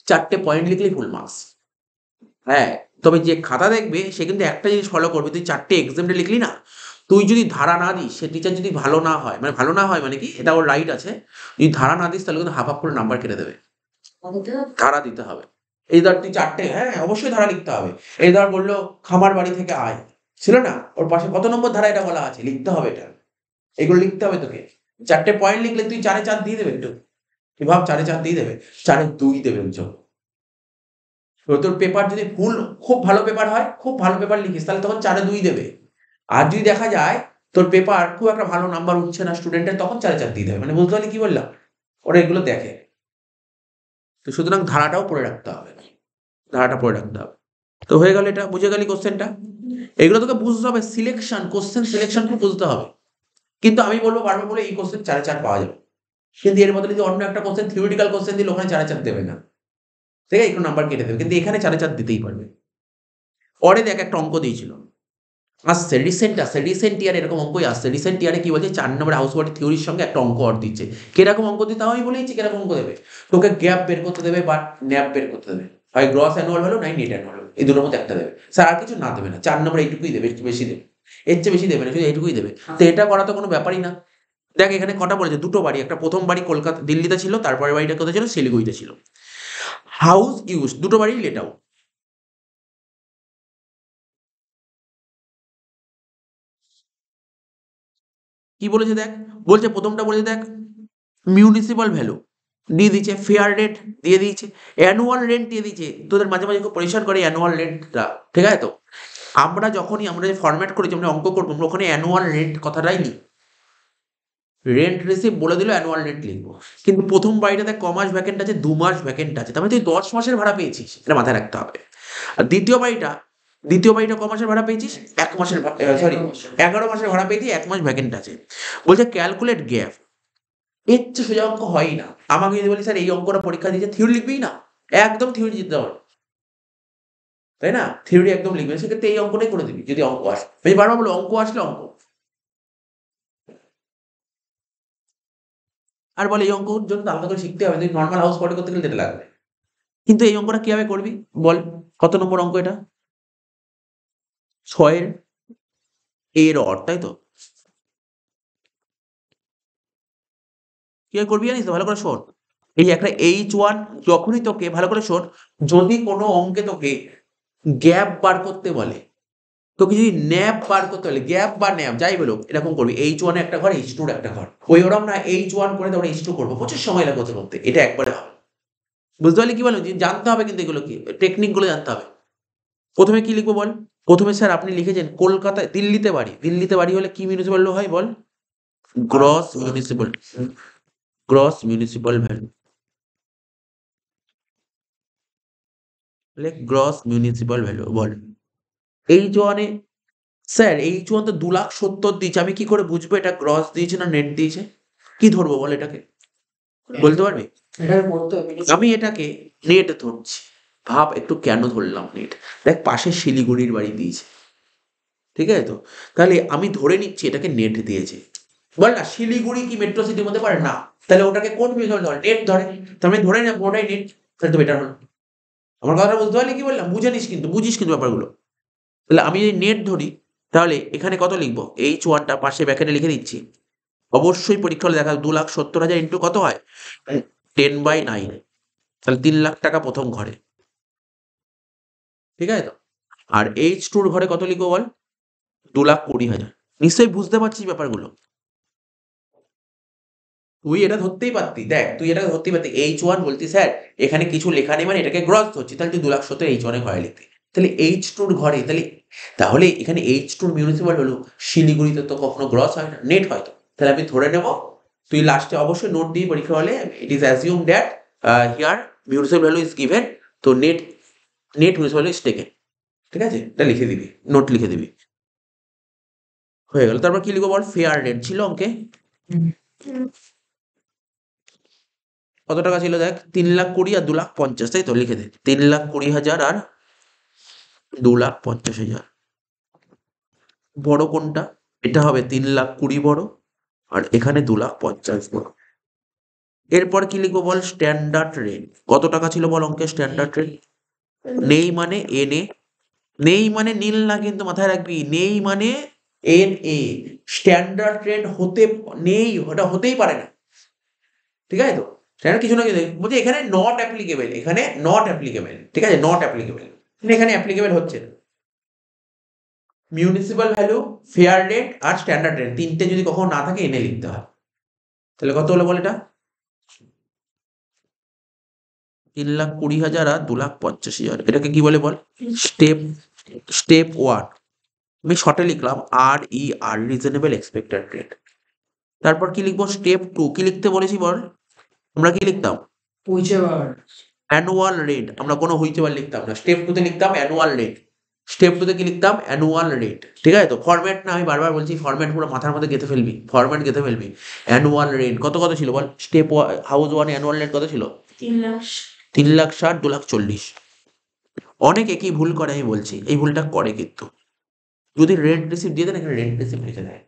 চারটে পয়েন্ট লিখলেই ফুল মার্কস হ্যাঁ তবে যে খাতা দেখবে সে কিন্তু একটা জিনিস ফলো করবে তুই চারটে এক্সামটা লিখলি না তুই যদি ধারা না দিস সে টিচার যদি ভালো না হয় মানে ভালো না হয় মানে কি এটা ওর রাইট আছে যদি ধারা না দিস তাহলে কিন্তু হাফ হাফ করে নাম্বার কেটে দেবে ধারা দিতে হবে এই ধর তুই চারটে হ্যাঁ অবশ্যই ধারা লিখতে হবে এই ধর বললো খামার বাড়ি থেকে আয় ছিল না ওর পাশে কত নম্বর ধারা এটা বলা আছে লিখতে হবে এটা এগুলো লিখতে হবে তোকে চারটে পয়েন্ট লিখলে তুই চারে চার দিয়ে দেবে একটু তুই ভাব চারে চার দিয়ে দেবে চারে দুই দেবে একজন তোর পেপার যদি ভুল খুব ভালো পেপার হয় খুব ভালো পেপার লিখিস তাহলে তখন চারে দুই দেবে আর যদি দেখা যায় তোর পেপার খুব একটা ভালো নাম্বার উঠছে না স্টুডেন্টের তখন চারে চার দিতে হবে মানে বুঝতে পারি কি বললাম ওরা এগুলো দেখে তো সুতরাং ধারাটাও পড়ে রাখতে হবে ধারাটা পড়ে রাখতে হবে তো হয়ে গেল এটা বুঝে গেলি কোশ্চেনটা এগুলো তোকে বুঝতে হবে সিলেকশন কোশ্চেন সিলেকশন খুব বুঝতে হবে কিন্তু আমি বলবো বারবার বলে এই কোশ্চেন চারে চার পাওয়া যাবে কিন্তু এর বদলে যদি অন্য একটা কোশ্চেন থিওরিটিক্যাল কোশ্চেন দিলে ওখানে চারে চার দেবে না ঠিক আছে একটু নাম্বার কেটে দেবে কিন্তু এখানে চারে চার দিতেই পারবে অরে দেখ একটা অঙ্ক দিয়েছিল আসছে রিসেন্ট আসছে রিসেন্ট ইয়ার এরকম অঙ্কই আসছে রিসেন্ট ইয়ারে কি বলছে চার নম্বর হাউস ওয়ার্ড থিওরির সঙ্গে একটা অঙ্ক আর দিচ্ছে কিরকম অঙ্ক দিতে আমি বলেছি কিরকম অঙ্ক দেবে তোকে গ্যাপ বের করতে দেবে বা ন্যাপ বের করতে দেবে হয় গ্রস অ্যানুয়াল হলো নাই নেট অ্যানুয়াল হলো এই দুটোর মধ্যে একটা দেবে স্যার আর কিছু না দেবে না চার নম্বর এইটুকুই দেবে একটু বেশি দেবে এর চেয়ে বেশি দেবে না শুধু এইটুকুই দেবে হ্যাঁ। তো এটা করা তো কোনো ব্যাপারই না দেখ এখানে কটা বলেছে দুটো বাড়ি একটা প্রথম বাড়ি কলকাতা দিল্লিতে ছিল তারপরে বাড়িটা কোথায় ছিল শিলিগুড়িতে ছিল হাউস ইউজ দুটো বাড়ি লেট আউট কি বলেছে দেখ বলছে প্রথমটা বলেছে দেখ মিউনিসিপাল ভ্যালু দিয়ে দিচ্ছে ফেয়ার রেট দিয়ে দিয়েছে অ্যানুয়াল রেন্ট দিয়ে দিয়েছে তোদের মাঝে মাঝে খুব পরিষ্কার করে অ্যানুয়াল রেন্টটা ঠিক আছে তো আমরা যখনই আমরা যে ফরম্যাট করেছি আমরা অঙ্ক করবো আমরা ওখানে অ্যানুয়াল রেন্ট কথাটাই নিই রেন্ট রিসিভ বলে দিল অ্যানুয়াল রেন্ট লিখবো কিন্তু প্রথম বাড়িটাতে ক মাস ভ্যাকেন্ট আছে দু মাস ভ্যাকেন্ট আছে তার মানে তুই দশ মাসের ভাড়া পেয়েছিস এটা মাথায় রাখতে হবে আর দ্বিতীয় বাড়িটা দ্বিতীয় বাড়িটা ক মাসের ভাড়া পেয়েছিস এক মাসের সরি এগারো মাসের ভাড়া পেয়েছি এক মাস ভ্যাকেন্ট আছে বলছে ক্যালকুলেট গ্যাপ এর চেয়ে সোজা অঙ্ক হয় না আমাকে যদি বলি স্যার এই অঙ্কটা পরীক্ষা দিয়েছে থিওরি লিখবি না একদম থিওরি জিততে হবে তাই না থিওরি একদম লিখবে সেক্ষেত্রে এই অঙ্কটাই করে দিবি যদি অঙ্ক আসে আমি বারবার বলো অঙ্ক আসলে অঙ্ক আর বলে এই অঙ্কর জন্য আলাদা করে শিখতে হবে তুই নর্মাল হাউস পড়ে করতে গেলে যেটা লাগবে কিন্তু এই অঙ্কটা কিভাবে করবি বল কত নম্বর অঙ্ক এটা ছয়ের এর অর তাই তো কি করবি জানিস ভালো করে শোন এই একটা এইচ ওয়ান যখনই তোকে ভালো করে শোন যদি কোনো অঙ্কে তোকে গ্যাপ বার করতে বলে তোকে যদি ন্যাপ বার করতে বলে গ্যাপ বা ন্যাপ যাই বলো এরকম করবি এইচ ওয়ানে একটা ঘর এইচ টুর একটা ঘর ওই ওরম না এইচ ওয়ান করে তারপরে এইচ টু করবো প্রচুর সময় লাগবে করতে এটা একবারে হবে বুঝতে পারলি কি বলো জানতে হবে কিন্তু এগুলো কি টেকনিকগুলো জানতে হবে প্রথমে কি লিখবো বল প্রথমে স্যার আপনি লিখেছেন কলকাতায় দিল্লিতে বাড়ি দিল্লিতে বাড়ি হলে কি মিউনিসিপ্যাল লো হয় বল gross municipal gross municipal value লেখ গ্রস মিউনিসিপ্যাল ভ্যালু বল এইচ ওয়ানে স্যার এইচ ওয়ান তো দু লাখ সত্তর দিয়েছে আমি কি করে বুঝবো এটা গ্রস দিয়েছে না নেট দিয়েছে কি ধরবো বল এটাকে বলতে পারবি আমি এটাকে নেট ধরছি ভাব একটু কেন ধরলাম নেট দেখ পাশে শিলিগুড়ির বাড়ি দিয়েছে ঠিক আছে তো তাহলে আমি ধরে নিচ্ছি এটাকে নেট দিয়েছে বল না শিলিগুড়ি কি মেট্রো সিটির মধ্যে পারে না তাহলে ওটাকে কোন বিষয় ধরে নেট ধরে তা আমি ধরে না ওটাই নেট তাহলে তো বেটার হলো আমার কথাটা বুঝতে পারলি কি বললাম বুঝে নিস কিন্তু বুঝিস কিন্তু ব্যাপারগুলো তাহলে আমি যদি নেট ধরি তাহলে এখানে কত লিখবো এইচ ওয়ানটা পাশে ব্যাকেটে লিখে দিচ্ছি অবশ্যই পরীক্ষা হলে দেখা দু লাখ সত্তর হাজার ইন্টু কত হয় টেন বাই নাইন তাহলে তিন লাখ টাকা প্রথম ঘরে ঠিক আছে তো আর এইচ টুর ঘরে কত লিখবো বল দু লাখ কুড়ি হাজার নিশ্চয়ই বুঝতে পারছিস ব্যাপারগুলো তুই এটা ধরতেই পারতি দেখ তুই এটা ধরতেই পারতি এইচ ওয়ান বলতি স্যার এখানে কিছু লেখা নেই মানে এটাকে গ্রস ধরছি তাহলে তুই দু লাখ সত্তর এইচ ওয়ানে ঘরে লিখতি তাহলে এইচ টুর ঘরে তাহলে তাহলে এখানে এইচ টুর মিউনিসিপাল হলো শিলিগুড়িতে তো কখনো গ্রস হয় না নেট হয়তো তাহলে আমি ধরে নেব তুই লাস্টে অবশ্যই নোট দিয়ে পরীক্ষা হলে it is assume that here municipal value is given তো নেট নেট মিস হলে স্টেকে ঠিক আছে এটা লিখে দিবি নোট লিখে দিবি হয়ে গেল তারপর কি লিখবো বল ফেয়ার রেট ছিল অঙ্কে কত টাকা ছিল দেখ তিন লাখ কুড়ি আর দু লাখ পঞ্চাশ তাই তো লিখে দে তিন লাখ কুড়ি হাজার আর দু লাখ পঞ্চাশ হাজার বড় কোনটা এটা হবে তিন লাখ কুড়ি বড় আর এখানে দু লাখ পঞ্চাশ বড় এরপর কি লিখবো বল স্ট্যান্ডার্ড রেট কত টাকা ছিল বল অঙ্কে স্ট্যান্ডার্ড রেট নেই মানে এন এ নেই মানে নীল না কিন্তু মাথায় রাখবি নেই মানে এন এ স্ট্যান্ডার্ড ট্রেন হতে নেই ওটা হতেই পারে না ঠিক আছে তো স্ট্যান্ডার্ড কিছু না কিছু বলছি এখানে নট অ্যাপ্লিকেবেল এখানে নট অ্যাপ্লিকেবেল ঠিক আছে নট মানে অ্যাপ্লিকেবেল এখানে অ্যাপ্লিকেবেল হচ্ছে না মিউনিসিপাল ভ্যালু ফেয়ার রেট আর স্ট্যান্ডার্ড রেট তিনটে যদি কখনো না থাকে এনে লিখতে হয় তাহলে কত হলো বল এটা তিন লাখ কুড়ি হাজার আর দু লাখ পঞ্চাশ হাজার এটাকে কি বলে বল স্টেপ স্টেপ ওয়ান আমি শর্টে লিখলাম R E R reasonable expected rate তারপর কি লিখবো স্টেপ টু কি লিখতে বলেছি বল আমরা কি লিখতাম অ্যানুয়াল রেট আমরা কোনো হুইচেবার লিখতাম না স্টেপ টুতে লিখতাম অ্যানুয়াল রেট স্টেপ টুতে কি লিখতাম অ্যানুয়াল রেট ঠিক আছে তো ফরম্যাট না আমি বারবার বলছি ফরম্যাট পুরো মাথার মধ্যে গেঁথে ফেলবি ফরম্যাট গেঁথে ফেলবি অ্যানুয়াল রেট কত কত ছিল বল step house one annual rate কত ছিল তিন লাখ তিন লাখ ষাট দু লাখ চল্লিশ অনেক একই ভুল করে আমি বলছি এই ভুলটা করে কিন্তু যদি রেন্ট রিসিপ্ট দিয়ে দেন এখানে রেন্ট রিসিপ্ট লিখে দেয়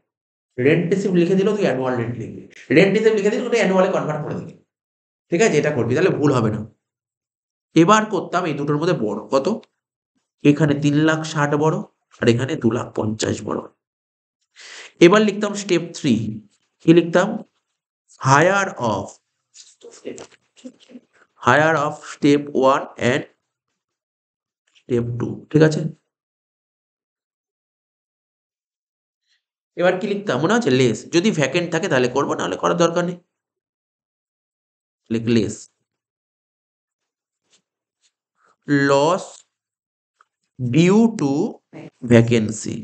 রেন্ট রিসিপ্ট লিখে দিলেও তুই অ্যানুয়াল রেন্ট লিখবি রেন্ট রিসিপ্ট লিখে দিলে ওটা অ্যানুয়ালে কনভার্ট করে দিবি ঠিক আছে এটা করবি তাহলে ভুল হবে না এবার করতাম এই দুটোর মধ্যে বড় কত এখানে তিন লাখ ষাট বড় আর এখানে দু লাখ পঞ্চাশ বড় এবার লিখতাম স্টেপ থ্রি কি লিখতাম higher of higher of step one and step two ঠিক আছে এবার কি লিখতাম মনে হচ্ছে লেস যদি ভ্যাকেন্ট থাকে তাহলে করবো নাহলে করার দরকার নেই লিখ less loss due to vacancy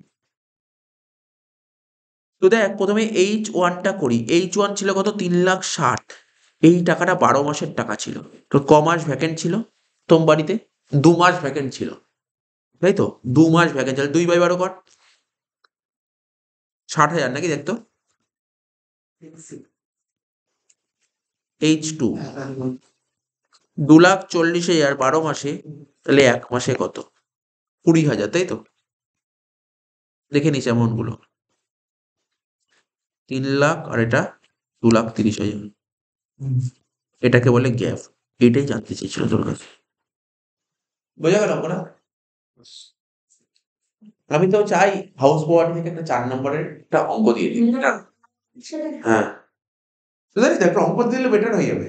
তো দেখ প্রথমে এইচ ওয়ানটা করি এইচ ওয়ান ছিল কত তিন লাখ ষাট এই টাকাটা বারো মাসের টাকা ছিল তো ক মাস ভ্যাকেন্ট ছিল তোমবাড়িতে দু মাস ভ্যাকেন্ট ছিল তাই তো দু মাস ভ্যাকেন্ট ছিল দুই বাই বারো কর ষাট হাজার নাকি দেখতো এইচ টু দু লাখ চল্লিশ হাজার বারো মাসে তাহলে এক মাসে কত কুড়ি হাজার তাই তো দেখে নিস এমনগুলো গুলো তিন লাখ আর এটা দু লাখ তিরিশ হাজার এটাকে বলে গ্যাপ এটাই জানতে চেয়েছিল তোর কাছে বোঝা গেল না আমি তো চাই হাউস বোয়ার্ড থেকে একটা চার নম্বরের একটা অঙ্ক দিয়ে দিই হ্যাঁ জানিস হ্যাঁ। একটা অঙ্ক দিলে বেটার হয়ে যাবে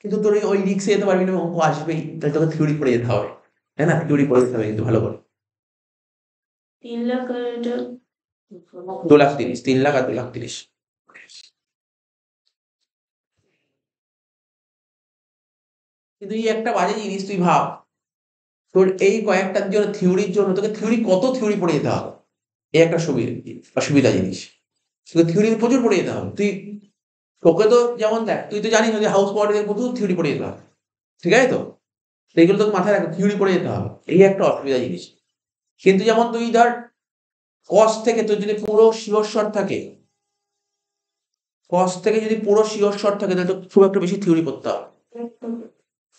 কিন্তু তোর ওই রিক্স যেতে পারবি না অঙ্ক আসবেই তাহলে তোকে থিওরি পড়ে যেতে হবে তাই না থিওরি পড়ে যেতে হবে কিন্তু ভালো করে তিন লাখ দু লাখ তিরিশ তিন লাখ আর দু লাখ তিরিশ কিন্তু এই একটা বাজে জিনিস তুই ভাব তোর এই কয়েকটার জন্য থিওরির জন্য তোকে থিওরি কত থিওরি পড়ে যেতে হবে এই একটা সুবিধা জিনিস তোকে থিওরি প্রচুর পড়ে যেতে হবে তুই তোকে তো যেমন দেখ তুই তো জানিস যে হাউস পাওয়ারের প্রচুর থিওরি পড়ে যেতে হবে ঠিক আছে তো সেইগুলো তোকে মাথায় রাখ থিওরি পড়ে যেতে হবে এই একটা অসুবিধা জিনিস কিন্তু যেমন তুই ধর কস থেকে তোর যদি পুরো শিওর থাকে কস থেকে যদি পুরো শিওর থাকে তাহলে তো খুব একটা বেশি থিওরি পড়তে হবে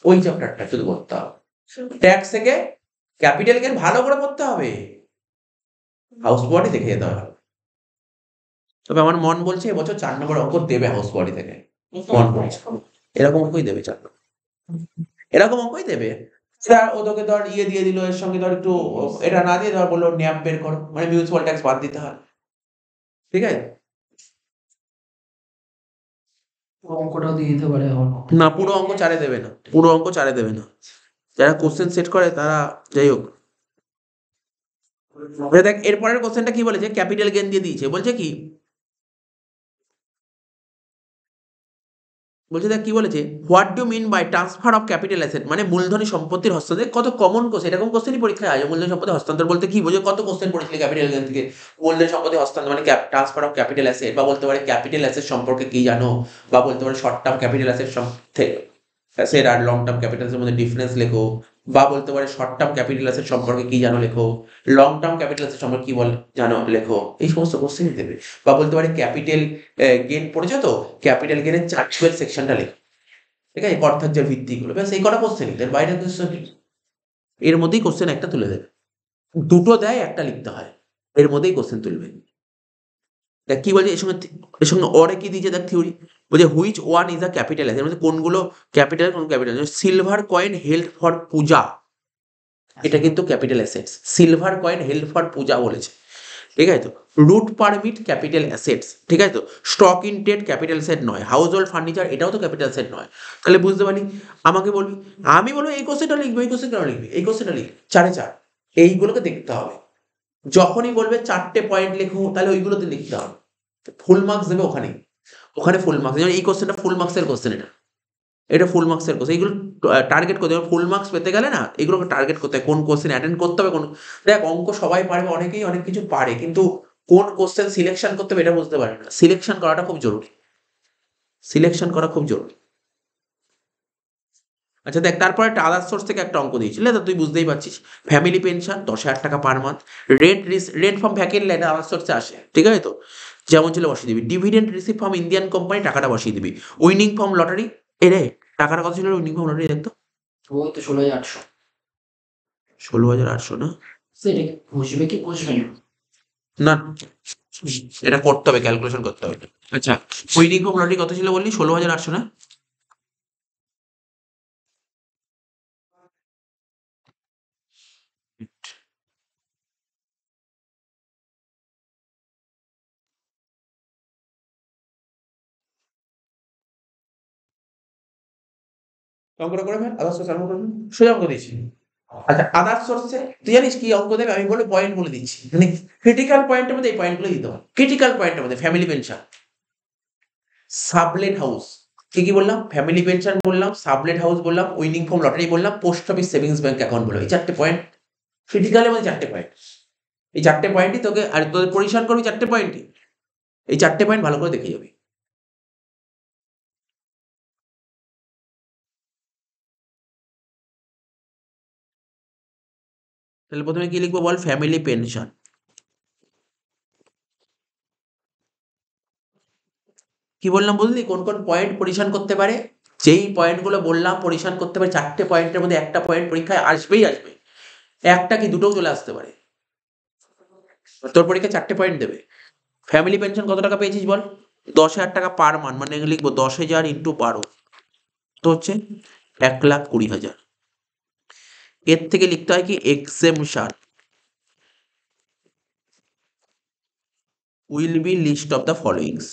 ওই চ্যাপ্টারটা শুধু পড়তে হবে ট্যাক্স থেকে ক্যাপিটাল গেন ভালো করে পড়তে হবে হাউস বডি দেখে যেতে হবে তবে আমার মন বলছে এবছর চার নম্বর অঙ্ক দেবে হাউস বডি থেকে মন বলছে এরকম অঙ্কই দেবে চার নম্বর এরকম অঙ্কই দেবে ও তোকে ধর ইয়ে দিয়ে দিল এর সঙ্গে ধর একটু এটা না দিয়ে ধর বললো ন্যাপ বের করো মানে মিউচুয়াল ট্যাক্স বাদ দিতে হয় ঠিক আছে না পুরো অঙ্ক চারে দেবে না পুরো অঙ্ক চারে দেবে না যারা কোশ্চেন সেট করে তারা যাই হোক দেখ এরপরের কোশ্চেনটা কি বলেছে ক্যাপিটাল গেন দিয়ে দিয়েছে বলছে কি বলছে দেখ কী বলেছে what do mean by transfer of capital asset মানে মূলধনী সম্পত্তির হস্তান্তর কত কমন কোশ্চেন এরকম কোশ্চেনই পরীক্ষায় আসে মূলধনী সম্পত্তি হস্তান্তর বলতে কি বোঝে কত কোশ্চেন পড়েছিল ক্যাপিটাল অ্যাসেট থেকে মূলধনী সম্পত্তি হস্তান্তর মানে ট্রান্সফার অফ ক্যাপিটাল অ্যাসেট বা বলতে পারে ক্যাপিটাল অ্যাসেট সম্পর্কে কি জানো বা বলতে পারে শর্ট টার্ম ক্যাপিটাল অ্যাসেট থেকে অ্যাসেট আর লং টার্ম ক্যাপিটাল মধ্যে ডিফারেন্স লেখো বা বলতে পারে শর্ট টার্ম ক্যাপিটাল অ্যাসেট সম্পর্কে কি জানো লেখো লং টার্ম ক্যাপিটাল অ্যাসেট সম্পর্কে কি বল জানো লেখো এই সমস্ত কোশ্চেন দেবে বা বলতে পারে ক্যাপিটাল গেন পড়েছো তো ক্যাপিটাল গেনের চার্চুয়াল সেকশনটা লেখো ঠিক আছে অর্থাৎ ভিত্তিগুলো ব্যাস এই কটা কোশ্চেন দেন বাইরে কোশ্চেন এর মধ্যেই কোশ্চেন একটা তুলে দেবে দুটো দেয় একটা লিখতে হয় এর মধ্যেই কোশ্চেন তুলবে দেখ কি বলছে এর সঙ্গে এর সঙ্গে অরে কি দিয়েছে দেখ থিওরি বলছে which one is the capital এর মধ্যে কোনগুলো ক্যাপিটাল কোন capital silver coin held for puja আচ্ছা। এটা কিন্তু capital assets silver coin held for puja বলেছে ঠিক আছে তো রুট পারমিট ক্যাপিটাল অ্যাসেটস ঠিক আছে তো stock in trade capital asset নয় হাউস হোল্ড ফার্নিচার এটাও তো ক্যাপিটাল সেট নয় তাহলে বুঝতে পারি আমাকে বলবি আমি বলবো এই কোশ্চেনটা লিখবি এই কোশ্চেনটা লিখবি এই কোশ্চেনটা লিখবি চারে চার এইগুলোকে দেখতে হবে যখনই বলবে চারটে পয়েন্ট লেখো তাহলে ওইগুলোতে লিখতে হবে ফুল মার্কস দেবে ওখানেই ওখানে ফুল মার্কস যেমন এই কোশ্চেনটা ফুল মার্কসের কোশ্চেন এটা এটা ফুল মার্কসের কোশ্চেন এইগুলো টার্গেট করতে হবে ফুল মার্কস পেতে গেলে না এগুলোকে টার্গেট করতে হয় কোন কোশ্চেন অ্যাটেন্ড করতে হবে কোন দেখ অঙ্ক সবাই পারবে অনেকেই অনেক কিছু পারে কিন্তু কোন কোশ্চেন সিলেকশন করতে হবে এটা বুঝতে পারে না সিলেকশন করাটা খুব জরুরি সিলেকশন করা খুব জরুরি আচ্ছা দেখ তারপরে একটা আদার সোর্স থেকে একটা অঙ্ক দিয়েছিল তো তুই বুঝতেই পারছিস ফ্যামিলি পেনশন দশ হাজার টাকা per month rent rent from vacant land other সোর্সে আসে ঠিক আছে তো যেমন ছিল বসিয়ে দিবি dividend receive from Indian company টাকাটা বসিয়ে দিবি উইনিং ফ্রম লটারি এরে টাকার কথা ছিল উইনিং ফ্রম লটারি দেখতো বলতে ষোলো হাজার আটশো ষোলো হাজার আটশো না কি না এটা করতে হবে ক্যালকুলেশন করতে হবে আচ্ছা উইনিং ফর্ম লটারি কত ছিল বললি ষোলো হাজার আটশো না অঙ্ক করে আদার্স সোর্স আরম্ভ সোজা অঙ্ক দিয়েছি আচ্ছা আদার্স সোর্সে তুই জানিস কি অঙ্ক দেবে আমি বলে পয়েন্ট বলে দিচ্ছি মানে ক্রিটিক্যাল পয়েন্টের মধ্যে এই পয়েন্টগুলো দিতে হবে ক্রিটিক্যাল পয়েন্টের মধ্যে ফ্যামিলি পেনশন সাবলেট হাউস কি কি বললাম ফ্যামিলি পেনশন বললাম সাবলেট হাউস বললাম উইনিং ফর্ম লটারি বললাম post office savings bank account বললাম এই চারটে পয়েন্ট ক্রিটিক্যালের মধ্যে চারটে পয়েন্ট এই চারটে পয়েন্টই তোকে আর তোদের পরিষ্কার করবি চারটে পয়েন্টই এই চারটে পয়েন্ট ভালো করে দেখে যাবি তাহলে প্রথমে কি লিখবো বল ফ্যামিলি পেনশন কি বললাম বুঝলি কোন কোন পয়েন্ট পরিশান করতে পারে যেই পয়েন্টগুলো বললাম পরিশান করতে পারে চারটে পয়েন্টের মধ্যে একটা পয়েন্ট পরীক্ষায় আসবেই আসবে একটা কি দুটোও চলে আসতে পারে তোর পরীক্ষা চারটে পয়েন্ট দেবে ফ্যামিলি পেনশন কত টাকা পেয়েছিস বল দশ হাজার টাকা পার মান মানে লিখবো দশ হাজার ইন্টু বারো তো হচ্ছে এক লাখ কুড়ি হাজার এর থেকে লিখতে হয় কি exemption will be list of the followings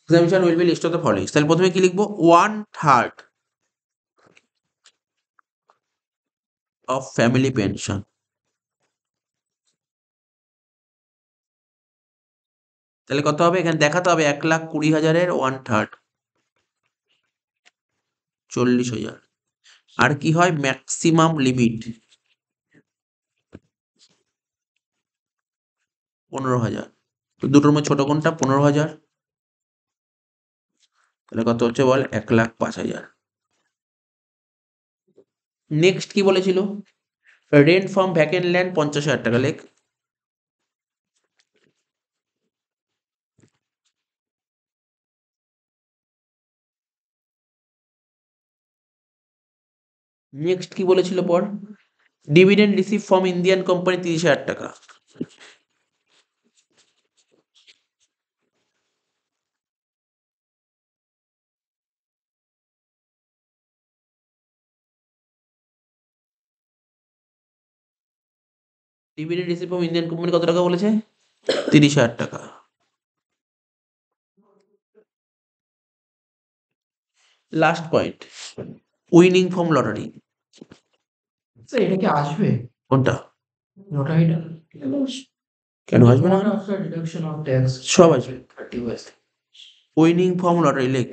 exemption will be list of the followings তাহলে প্রথমে কি লিখবো one third of family pension তাহলে কত হবে এখানে দেখাতে হবে এক লাখ কুড়ি হাজারের ওয়ান থার্ড চল্লিশ হাজার আর কি হয় ম্যাক্সিমাম লিমিট পনেরো হাজার তো দুটোর মধ্যে ছোট কোনটা পনেরো হাজার তাহলে কত হচ্ছে বল এক লাখ পাঁচ হাজার নেক্সট কি বলেছিল রেন্ট ফ্রম ভ্যাকেন্ট ল্যান্ড পঞ্চাশ হাজার টাকা লেখ নেক্সট কি বলেছিল পর dividend receive from Indian company তিরিশ হাজার টাকা dividend receive from Indian company কত টাকা বলেছে তিরিশ হাজার টাকা last point winning from lottery এটা কি আসবে কোনটা লটারিটা কেন আসবে না সব আসবে উইনিং ফর্ম লটারি লেখ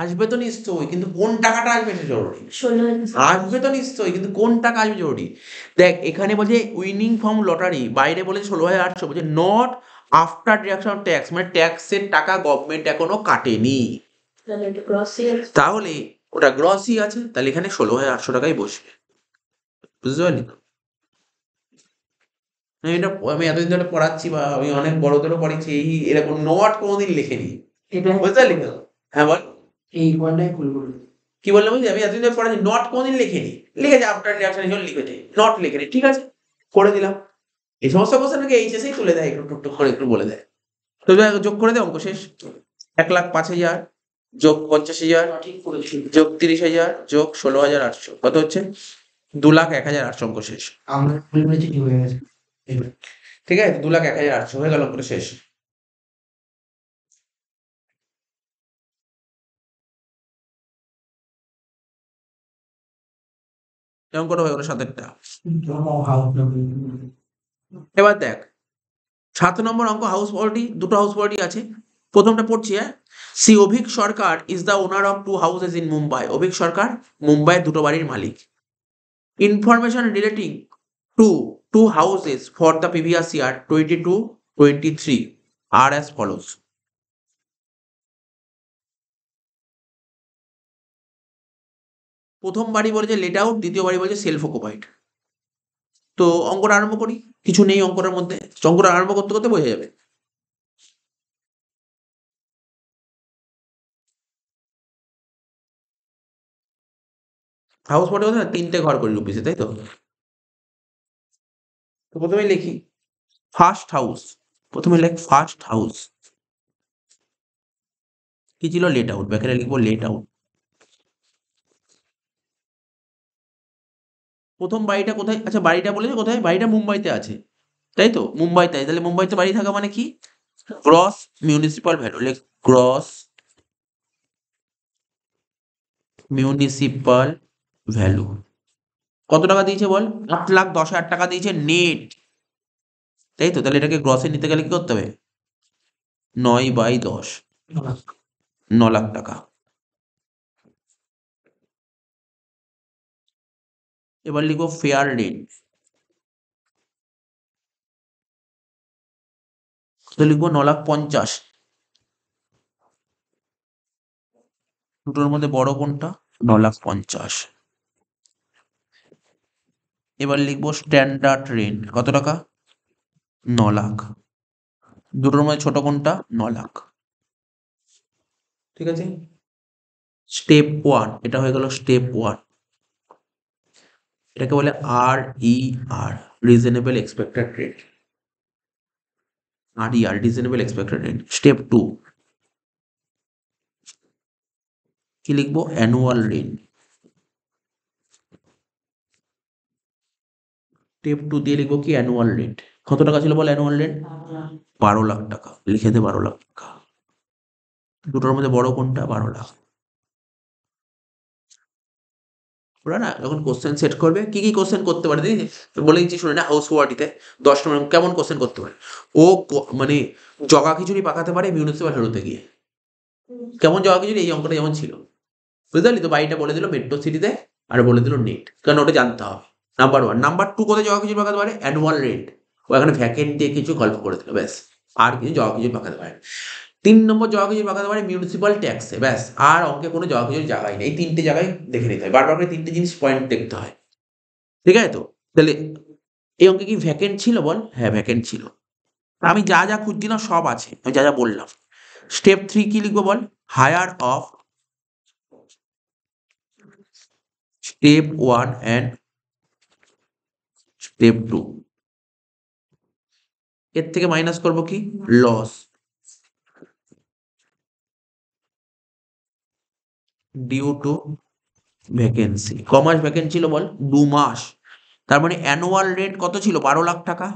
আসবে তো নিশ্চয়ই কিন্তু কোন টাকাটা আসবে সেটা জরুরি আসবে তো নিশ্চয়ই কিন্তু কোন টাকা আসবে জরুরি দেখ এখানে বলছে উইনিং ফর্ম লটারি বাইরে বলেছে ষোলো হাজার আটশো বলছে নট আফটার ডিডাকশন ট্যাক্স মানে ট্যাক্সের টাকা গভর্নমেন্ট এখনো কাটেনি তাহলে ওটা গ্রসই আছে তাহলে এখানে ষোলো হাজার আটশো টাকাই বসবে বুঝতে পারলি তো এটা আমি এতদিন ধরে পড়াচ্ছি বা আমি অনেক বড়দেরও পড়েছি এই এরকম নট কোনোদিন নি বুঝতে পারলি হ্যাঁ বল এই ওয়ানটাই ভুল করে কি বললাম আমি এতদিন পড়া নট কোনদিন লিখিনি লিখেছে আফটার রিয়াকশন হিসেবে লিখেছে নট লিখে লিখেনি ঠিক আছে করে দিলাম এই সমস্ত নাকি এইচএসেই তুলে দেয় একটু টুকটুক করে একটু বলে দেয় তো যোগ করে দেয় অঙ্ক শেষ এক লাখ পাঁচ হাজার যোগ পঞ্চাশ হাজার যোগ তিরিশ হাজার যোগ ষোলো হাজার আটশো কত হচ্ছে দু লাখ এক হাজার আটশো অঙ্ক শেষ ঠিক আছে দু লাখ এক হাজার আটশো হয়ে গেল অঙ্ক শেষ যেমন কত হয় সাতেরটা এবার দেখ সাত নম্বর অঙ্ক হাউস প্রপার্টি দুটো হাউস প্রপার্টি আছে প্রথমটা পড়ছি হ্যাঁ সি Abhik Sarkar is the owner of two houses in Mumbai Abhik Sarkar Mumbai দুটো বাড়ির মালিক information relating to two houses for the previous year twenty two twenty three আর অ্যাজ ফলোস প্রথম বাড়ি বলেছে লেট আউট দ্বিতীয় বাড়ি বলেছে সেলফ অকুপাইড তো অঙ্কটা আরম্ভ করি কিছু নেই অঙ্কটার মধ্যে অঙ্কটা আরম্ভ করতে করতে বোঝা যাবে হাউস পটে না তিনটে ঘর করি রুপিসে তাই তো তো প্রথমে লিখি ফার্স্ট হাউস প্রথমে লেখ ফার্স্ট হাউস কি ছিল লেট আউট ব্যাকেটে লিখবো লেট আউট প্রথম বাড়িটা কোথায় আচ্ছা বাড়িটা বলেছে কোথায় বাড়িটা মুম্বাইতে আছে তাই তো মুম্বাইতে তাহলে মুম্বাইতে বাড়ি থাকা মানে কি ক্রস মিউনিসিপাল ভ্যালু লেখ ক্রস মিউনিসিপাল ভ্যালু কত টাকা দিয়েছে বল আট লাখ দশ হাজার টাকা দিয়েছে নেট তাই তো তাহলে এটাকে গ্রসে নিতে গেলে কি করতে হবে নয় বাই দশ ন লাখ টাকা এবার লিখো ফেয়ার রেট তো লিখবো ন লাখ পঞ্চাশ দুটোর মধ্যে বড় কোনটা ন লাখ পঞ্চাশ এবার লিখবো স্ট্যান্ডার্ড রেট কত টাকা ন লাখ দুটোর মধ্যে ছোট কোনটা ন লাখ ঠিক আছে স্টেপ ওয়ান এটা হয়ে গেল স্টেপ ওয়ান এটাকে বলে R E R reasonable expected rent R E R reasonable expected rent step two কি লিখবো অ্যানুয়াল রেট স্টেপ টু দিয়ে লিখবো কি অ্যানুয়াল রেট কত টাকা ছিল বল অ্যানুয়াল রেট বারো লাখ টাকা লিখে দে বারো লাখ টাকা দুটোর মধ্যে বড় কোনটা বারো লাখ ওরা না যখন কোশ্চেন সেট করবে কি কি কোশ্চেন করতে পারে দিদি বলে দিচ্ছি শুনে না হাউস ওয়ার্ডিতে দশ নম্বর কেমন কোশ্চেন করতে পারে ও মানে জগা খিচুড়ি পাকাতে পারে মিউনিসিপ্যাল হেরোতে গিয়ে কেমন জগা খিচুড়ি এই অঙ্কটা যেমন ছিল বুঝতে পারলি তো বাড়িটা বলে দিল মেট্রো সিটিতে আর বলে দিল নেট কারণ ওটা জানতে হবে নাম্বার ওয়ান নাম্বার টু কোথায় জগা খিচুড়ি পাকাতে পারে অ্যানুয়াল রেন্ট ও এখানে ভ্যাকেন্ট দিয়ে কিছু গল্প করে দিল ব্যাস আর কিছু জগা খিচুড়ি পাকাতে পারে তিন নম্বর জগা খিচুড়ি পাকাতে পারে মিউনিসিপ্যাল ট্যাক্সে ব্যাস আর অঙ্কে কোনো জগা খিচুড়ি জায়গায় নেই এই তিনটে জায়গায় দেখে নিতে হয় বারবার করে তিনটে জিনিস পয়েন্ট দেখতে হয় ঠিক আছে তো তাহলে এই অঙ্কে কি ভ্যাকেন্ট ছিল বল হ্যাঁ ভ্যাকেন্ট ছিল আমি যা যা খুঁজছি না সব আছে আমি যা যা বললাম স্টেপ থ্রি কি লিখবো বল higher of step one and step two এর থেকে মাইনাস করবো কি লস ডিউ টু ভ্যাকেন্সি ক মাস ভ্যাকেন্সি ছিল বল দু মাস তার মানে অ্যানুয়াল রেট কত ছিল বারো লাখ টাকা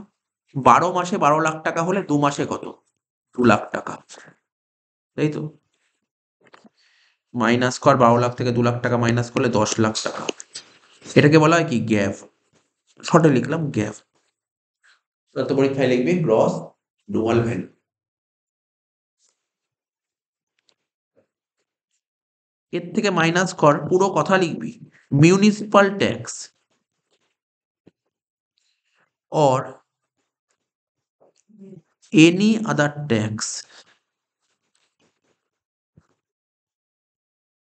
বারো মাসে বারো লাখ টাকা হলে দু মাসে কত দু লাখ টাকা তাই তো মাইনাস কর বারো লাখ থেকে দু লাখ টাকা মাইনাস করলে দশ লাখ টাকা এটাকে বলা হয় কি গ্যাপ শর্টে লিখলাম গ্যাপ তো পরীক্ষায় লিখবি গ্রস ডুয়াল ভ্যালু এর থেকে মাইনাস কর পুরো কথা লিখবি municipal tax or any other tax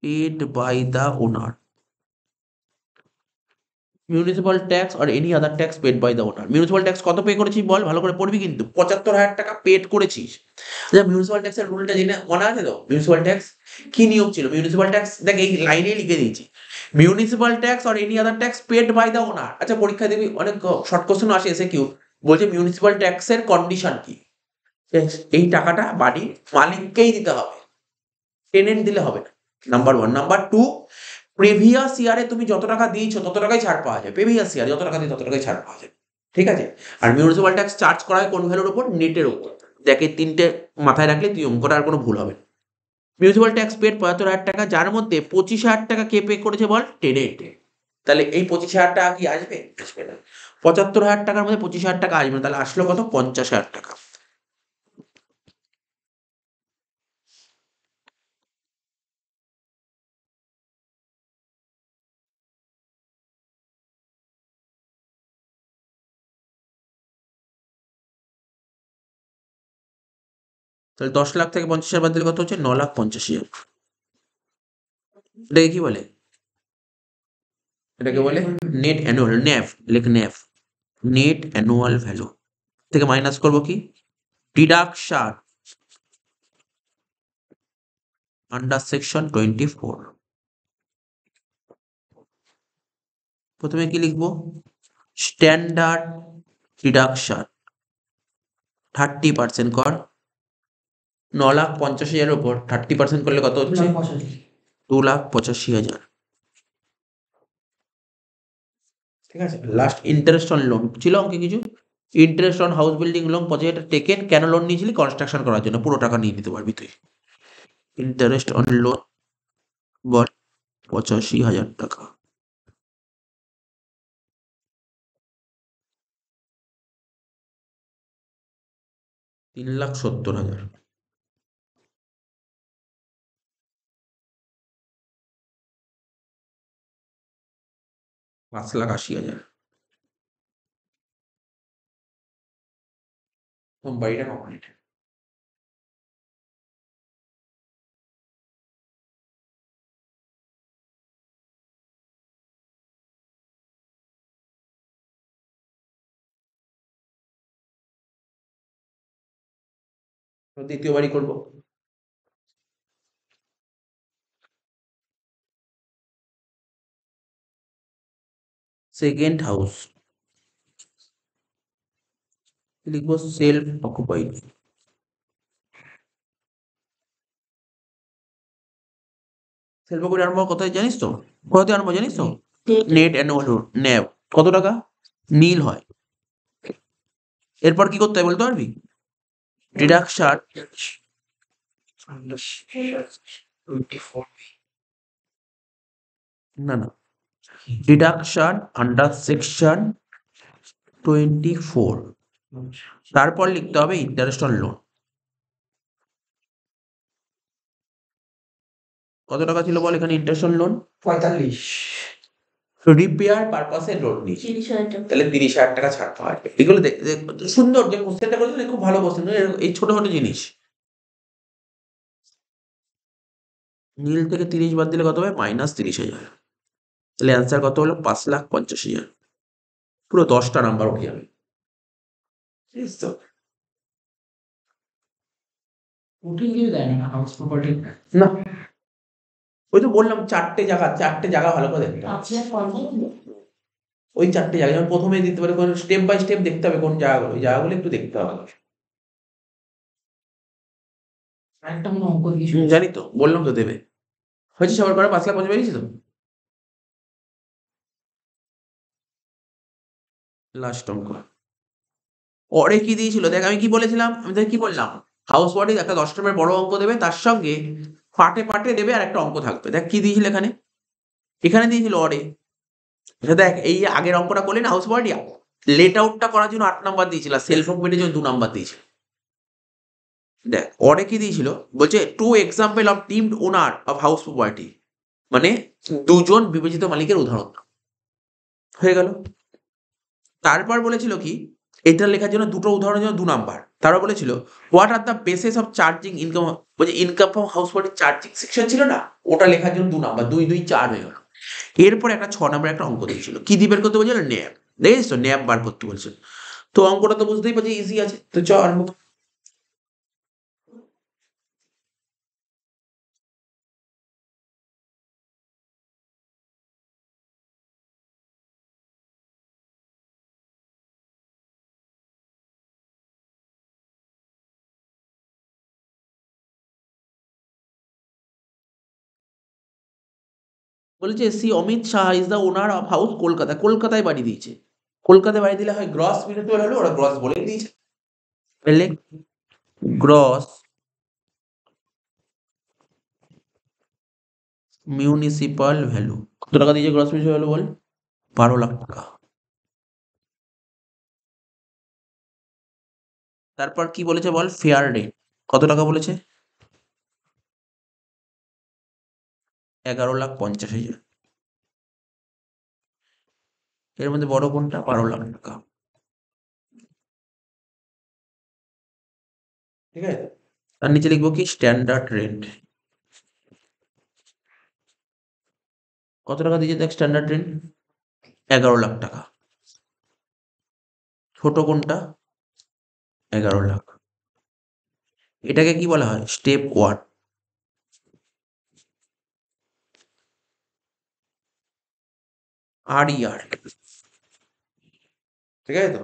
paid by the owner municipal tax আর any other tax paid by the owner municipal tax কত পে করেছিস বল ভালো করে পড়বি কিন্তু পঁচাত্তর হাজার টাকা পেড করেছিস মিউনিসিপাল ট্যাক্সের রুলটা জেনে মনে আছে তো মিউনিসিপাল ট্যাক্স কি নিয়ম ছিল মিউনিসিপাল ট্যাক্স দেখ এই লাইনে লিখে দিয়েছি municipal tax or any other tax paid by the owner আচ্ছা পরীক্ষা দেবি অনেক শর্ট কোশ্চেন আসে এসে কিউ বলছে মিউনিসিপাল ট্যাক্সের কন্ডিশন কি এই টাকাটা বাড়ির মালিককেই দিতে হবে টেনেন্ট দিলে হবে না number one number two previous ইয়ারে তুমি যত টাকা দিয়েছো তত টাকাই ছাড় পাওয়া যায় প্রিভিয়াস ইয়ার যত টাকা দিয়ে তত টাকাই ছাড় পাওয়া যায় ঠিক আছে আর মিউনিসিপাল ট্যাক্স চার্জ করা হয় কোন ভ্যালুর উপর নেটের উপর দেখে তিনটে মাথায় রাখলে তুই অঙ্কটা আর কোনো ভুল হবে না মিউনিসিপ্যাল ট্যাক্স পেড পঁয়াত্তর হাজার টাকা যার মধ্যে পঁচিশ হাজার টাকা কে পে করেছে বল টেনেন্টে তাহলে এই পঁচিশ হাজার টাকা কি আসবে আসবে না পঁচাত্তর হাজার টাকার মধ্যে পঁচিশ হাজার টাকা আসবে না তাহলে আসলো কত পঞ্চাশ হাজার টাকা তাহলে দশ লাখ থেকে পঞ্চাশ হাজার বাদ দিলে কত হচ্ছে ন লাখ পঞ্চাশ হাজার এটাকে কি বলে এটাকে বলে নেট অ্যানুয়াল ন্যাফ লেখ ন্যাফ নেট অ্যানুয়াল ভ্যালু থেকে মাইনাস করব কি deduction under section twenty four প্রথমে কি লিখবো স্ট্যান্ডার্ড ডিডাকশন থার্টি পার্সেন্ট কর ন লাখ পঞ্চাশ হাজার উপর থার্টি পার্সেন্ট করলে কত হচ্ছে দু লাখ পঁচাশি হাজার ঠিক আছে লাস্ট ইন্টারেস্ট অন লোন ছিল অঙ্কে কিছু interest on house building loan পঁচিশ হাজার টেকেন কেন লোন নিয়েছিলি কনস্ট্রাকশন করার জন্য পুরো টাকা নিয়ে নিতে পারবি তুই ইন্টারেস্ট অন লোন বল পঁচাশি হাজার টাকা তিন লাখ সত্তর হাজার পাঁচ লাখ আশি হাজার বাড়িটা কমপ্লিট দ্বিতীয় বাড়ি করবো সেকেন্ড হাউস লিখব সেলফ অকুপাইড সেলফ অকুপাইড আর কোথায় জানিস তো কথা আর জানিস তো নেট অ্যানুয়াল ন্যাব কত টাকা নীল হয় এরপর কি করতে হয় বলতে পারবি ডিডাকশন না না deduction under section twenty four তারপর লিখতে হবে ইন্টারেস্ট অন লোন কত টাকা ছিল বল এখানে ইন্টারেস্ট অন লোন পঁয়তাল্লিশ রিপেয়ার পারপাসে লোন নিয়েছি তাহলে তিরিশ হাজার টাকা ছাড় পাওয়া যাবে এগুলো সুন্দর যে কোশ্চেনটা করেছিলেন খুব ভালো কোশ্চেন এই ছোটখাটো জিনিস নীল থেকে তিরিশ বাদ দিলে কত হবে মাইনাস তিরিশ হাজার তাহলে অ্যান্সার কত হলো পাঁচ লাখ পঞ্চাশ হাজার পুরো দশটা নাম্বার উঠে যাবে না ওই তো বললাম চারটে জায়গা চারটে জায়গা ভালো করে আচ্ছা, ওই চারটে জায়গা যেমন প্রথমে দিতে পারে কোন স্টেপ বাই স্টেপ দেখতে হবে কোন জায়গাগুলো ওই জায়গাগুলো একটু দেখতে হবে জানি তো বললাম তো দেবে হয়েছে সবার পরে পাঁচ লাখ পঞ্চাশ বেরিয়েছে তো লাস্ট অঙ্ক পরে কি দিয়েছিল দেখ আমি কি বলেছিলাম আমি দেখ কি বললাম হাউস ওয়ার্ডে একটা দশ টমের বড় অঙ্ক দেবে তার সঙ্গে ফাটে ফাটে দেবে আর একটা অঙ্ক থাকবে দেখ কি দিয়েছিল এখানে এখানে দিয়েছিল অরে আচ্ছা, দেখ এই আগের অঙ্কটা করলে না হাউস ওয়ার্ডে লেট আউটটা করার জন্য আট নাম্বার দিয়েছিল সেলফ অকুপমেন্টের জন্য দু নাম্বার দিয়েছিল দেখ অরে কি দিয়েছিল বলছে two example of deemed owner of house property মানে দুজন বিবেচিত মালিকের উদাহরণ হয়ে গেল তারপর বলেছিল কি এটা লেখার জন্য দুটো উদাহরণের জন্য দু নাম্বার তারা বলেছিল what are the bases of charging income বলছে ইনকাম ফ্রম হাউস হোল্ডের চার্জিং সেকশন ছিল না ওটা লেখার জন্য দু নাম্বার দুই দুই চার হয়ে গেল এরপর একটা ছ নাম্বার একটা অঙ্ক দিয়েছিল কি দিবের করতে বলছিল ন্যাম দেখিস তো ন্যাম বার করতে বলছিল তো অঙ্কটা তো বুঝতেই পারছি ইজি আছে তো চ আরম্ভ বলেছে সি Amit Shah is the owner of house Kolkata কলকাতায় বাড়ি দিয়েছে কলকাতায় বাড়ি দিলে হয় গ্রস মিলিটুয়াল হলে ওরা গ্রস বলেই দিয়েছে পেলে গ্রস মিউনিসিপাল ভ্যালু কত টাকা দিয়েছে গ্রস মিউনিসিপাল ভ্যালু বল বারো লাখ টাকা তারপর কি বলেছে বল ফেয়ার রেট কত টাকা বলেছে এগারো লাখ পঞ্চাশ হাজার এর মধ্যে বড় কোনটা বারো লাখ টাকা ঠিক আছে তার নিচে লিখবো কি স্ট্যান্ডার্ড রেন্ট কত টাকা দিয়েছে দেখ স্ট্যান্ডার্ড রেন্ট এগারো লাখ টাকা ছোট কোনটা এগারো লাখ এটাকে কি বলা হয় স্টেপ ওয়ান আর ই আর ঠিক আছে তো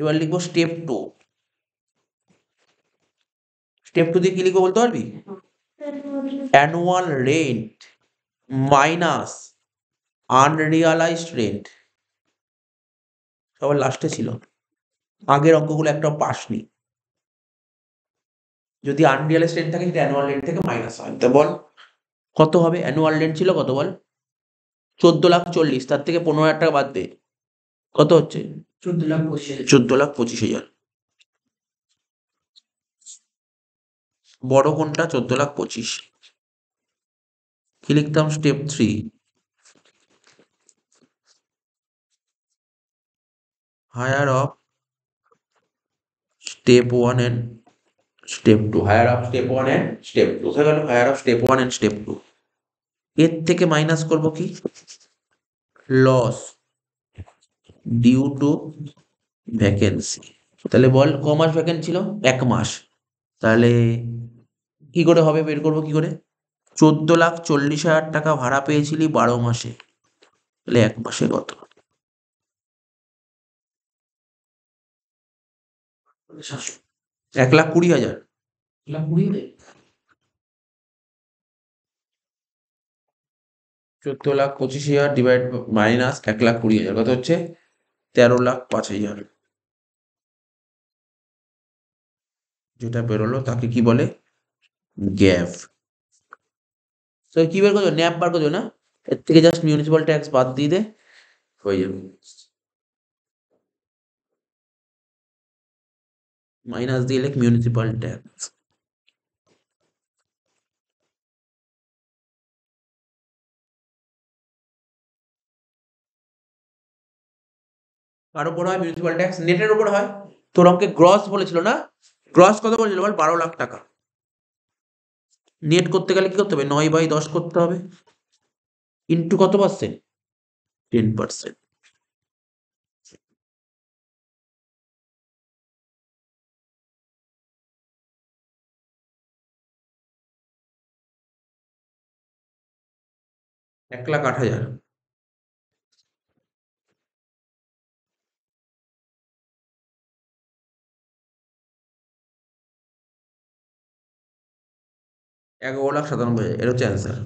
এবার লিখবো স্টেপ টু স্টেপ টু দিয়ে কি লিখবো বলতে পারবি annual rent minus unrealised rent সবার লাস্টে ছিল আগের অঙ্কগুলো একটা পাসনি যদি আনরিয়ালাইজড রেন্ট থাকে সেটা অ্যানুয়াল রেন্ট থেকে মাইনাস হয় তো বল কত হবে অ্যানুয়াল রেন্ট ছিল কত বল চোদ্দ লাখ চল্লিশ তার থেকে পনেরো হাজার টাকা বাদ দে কত হচ্ছে চোদ্দ লাখ পঁচিশ চোদ্দ লাখ পঁচিশ হাজার বড় কোনটা চোদ্দ লাখ পঁচিশ কি লিখতাম step three higher of step one and step two higher of step one and step two হয়ে গেল higher of step one and step two এর থেকে মাইনাস করব কি লস ডিউ টু ভ্যাকেন্সি তাহলে বল ক মাস ভ্যাকেন্সি ছিল এক মাস তাহলে কি করে হবে বের করব কি করে চোদ্দ লাখ চল্লিশ হাজার টাকা ভাড়া পেয়েছিলি বারো মাসে তাহলে এক মাসে কত সাতশো এক লাখ কুড়ি হাজার চোদ্দ লাখ পঁচিশ হাজার ডিভাইড মাইনাস এক লাখ কুড়ি হাজার কত হচ্ছে তেরো লাখ পাঁচ হাজার যেটা বেরোলো তাকে কি বলে গ্যাপ তো কি বের করছো ন্যাপ বার করছো না এর থেকে জাস্ট মিউনিসিপাল ট্যাক্স বাদ দিয়ে দে হয়ে যাবে minus the like municipal tax কার উপর হয় মিউনিসিপাল ট্যাক্স নেটের উপর হয় তোর আমাকে গ্রস বলেছিল না গ্রস কত বলেছিল বল বারো লাখ টাকা নেট করতে গেলে কি করতে হবে নয় বাই দশ করতে হবে ইন্টু কত পার্সেন্ট টেন পার্সেন্ট এক লাখ আট হাজার এগারো লাখ সাতানব্বই হাজার এটা হচ্ছে অ্যান্সার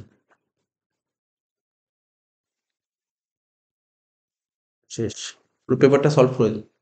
শেষ পেপারটা সলভ করে দিই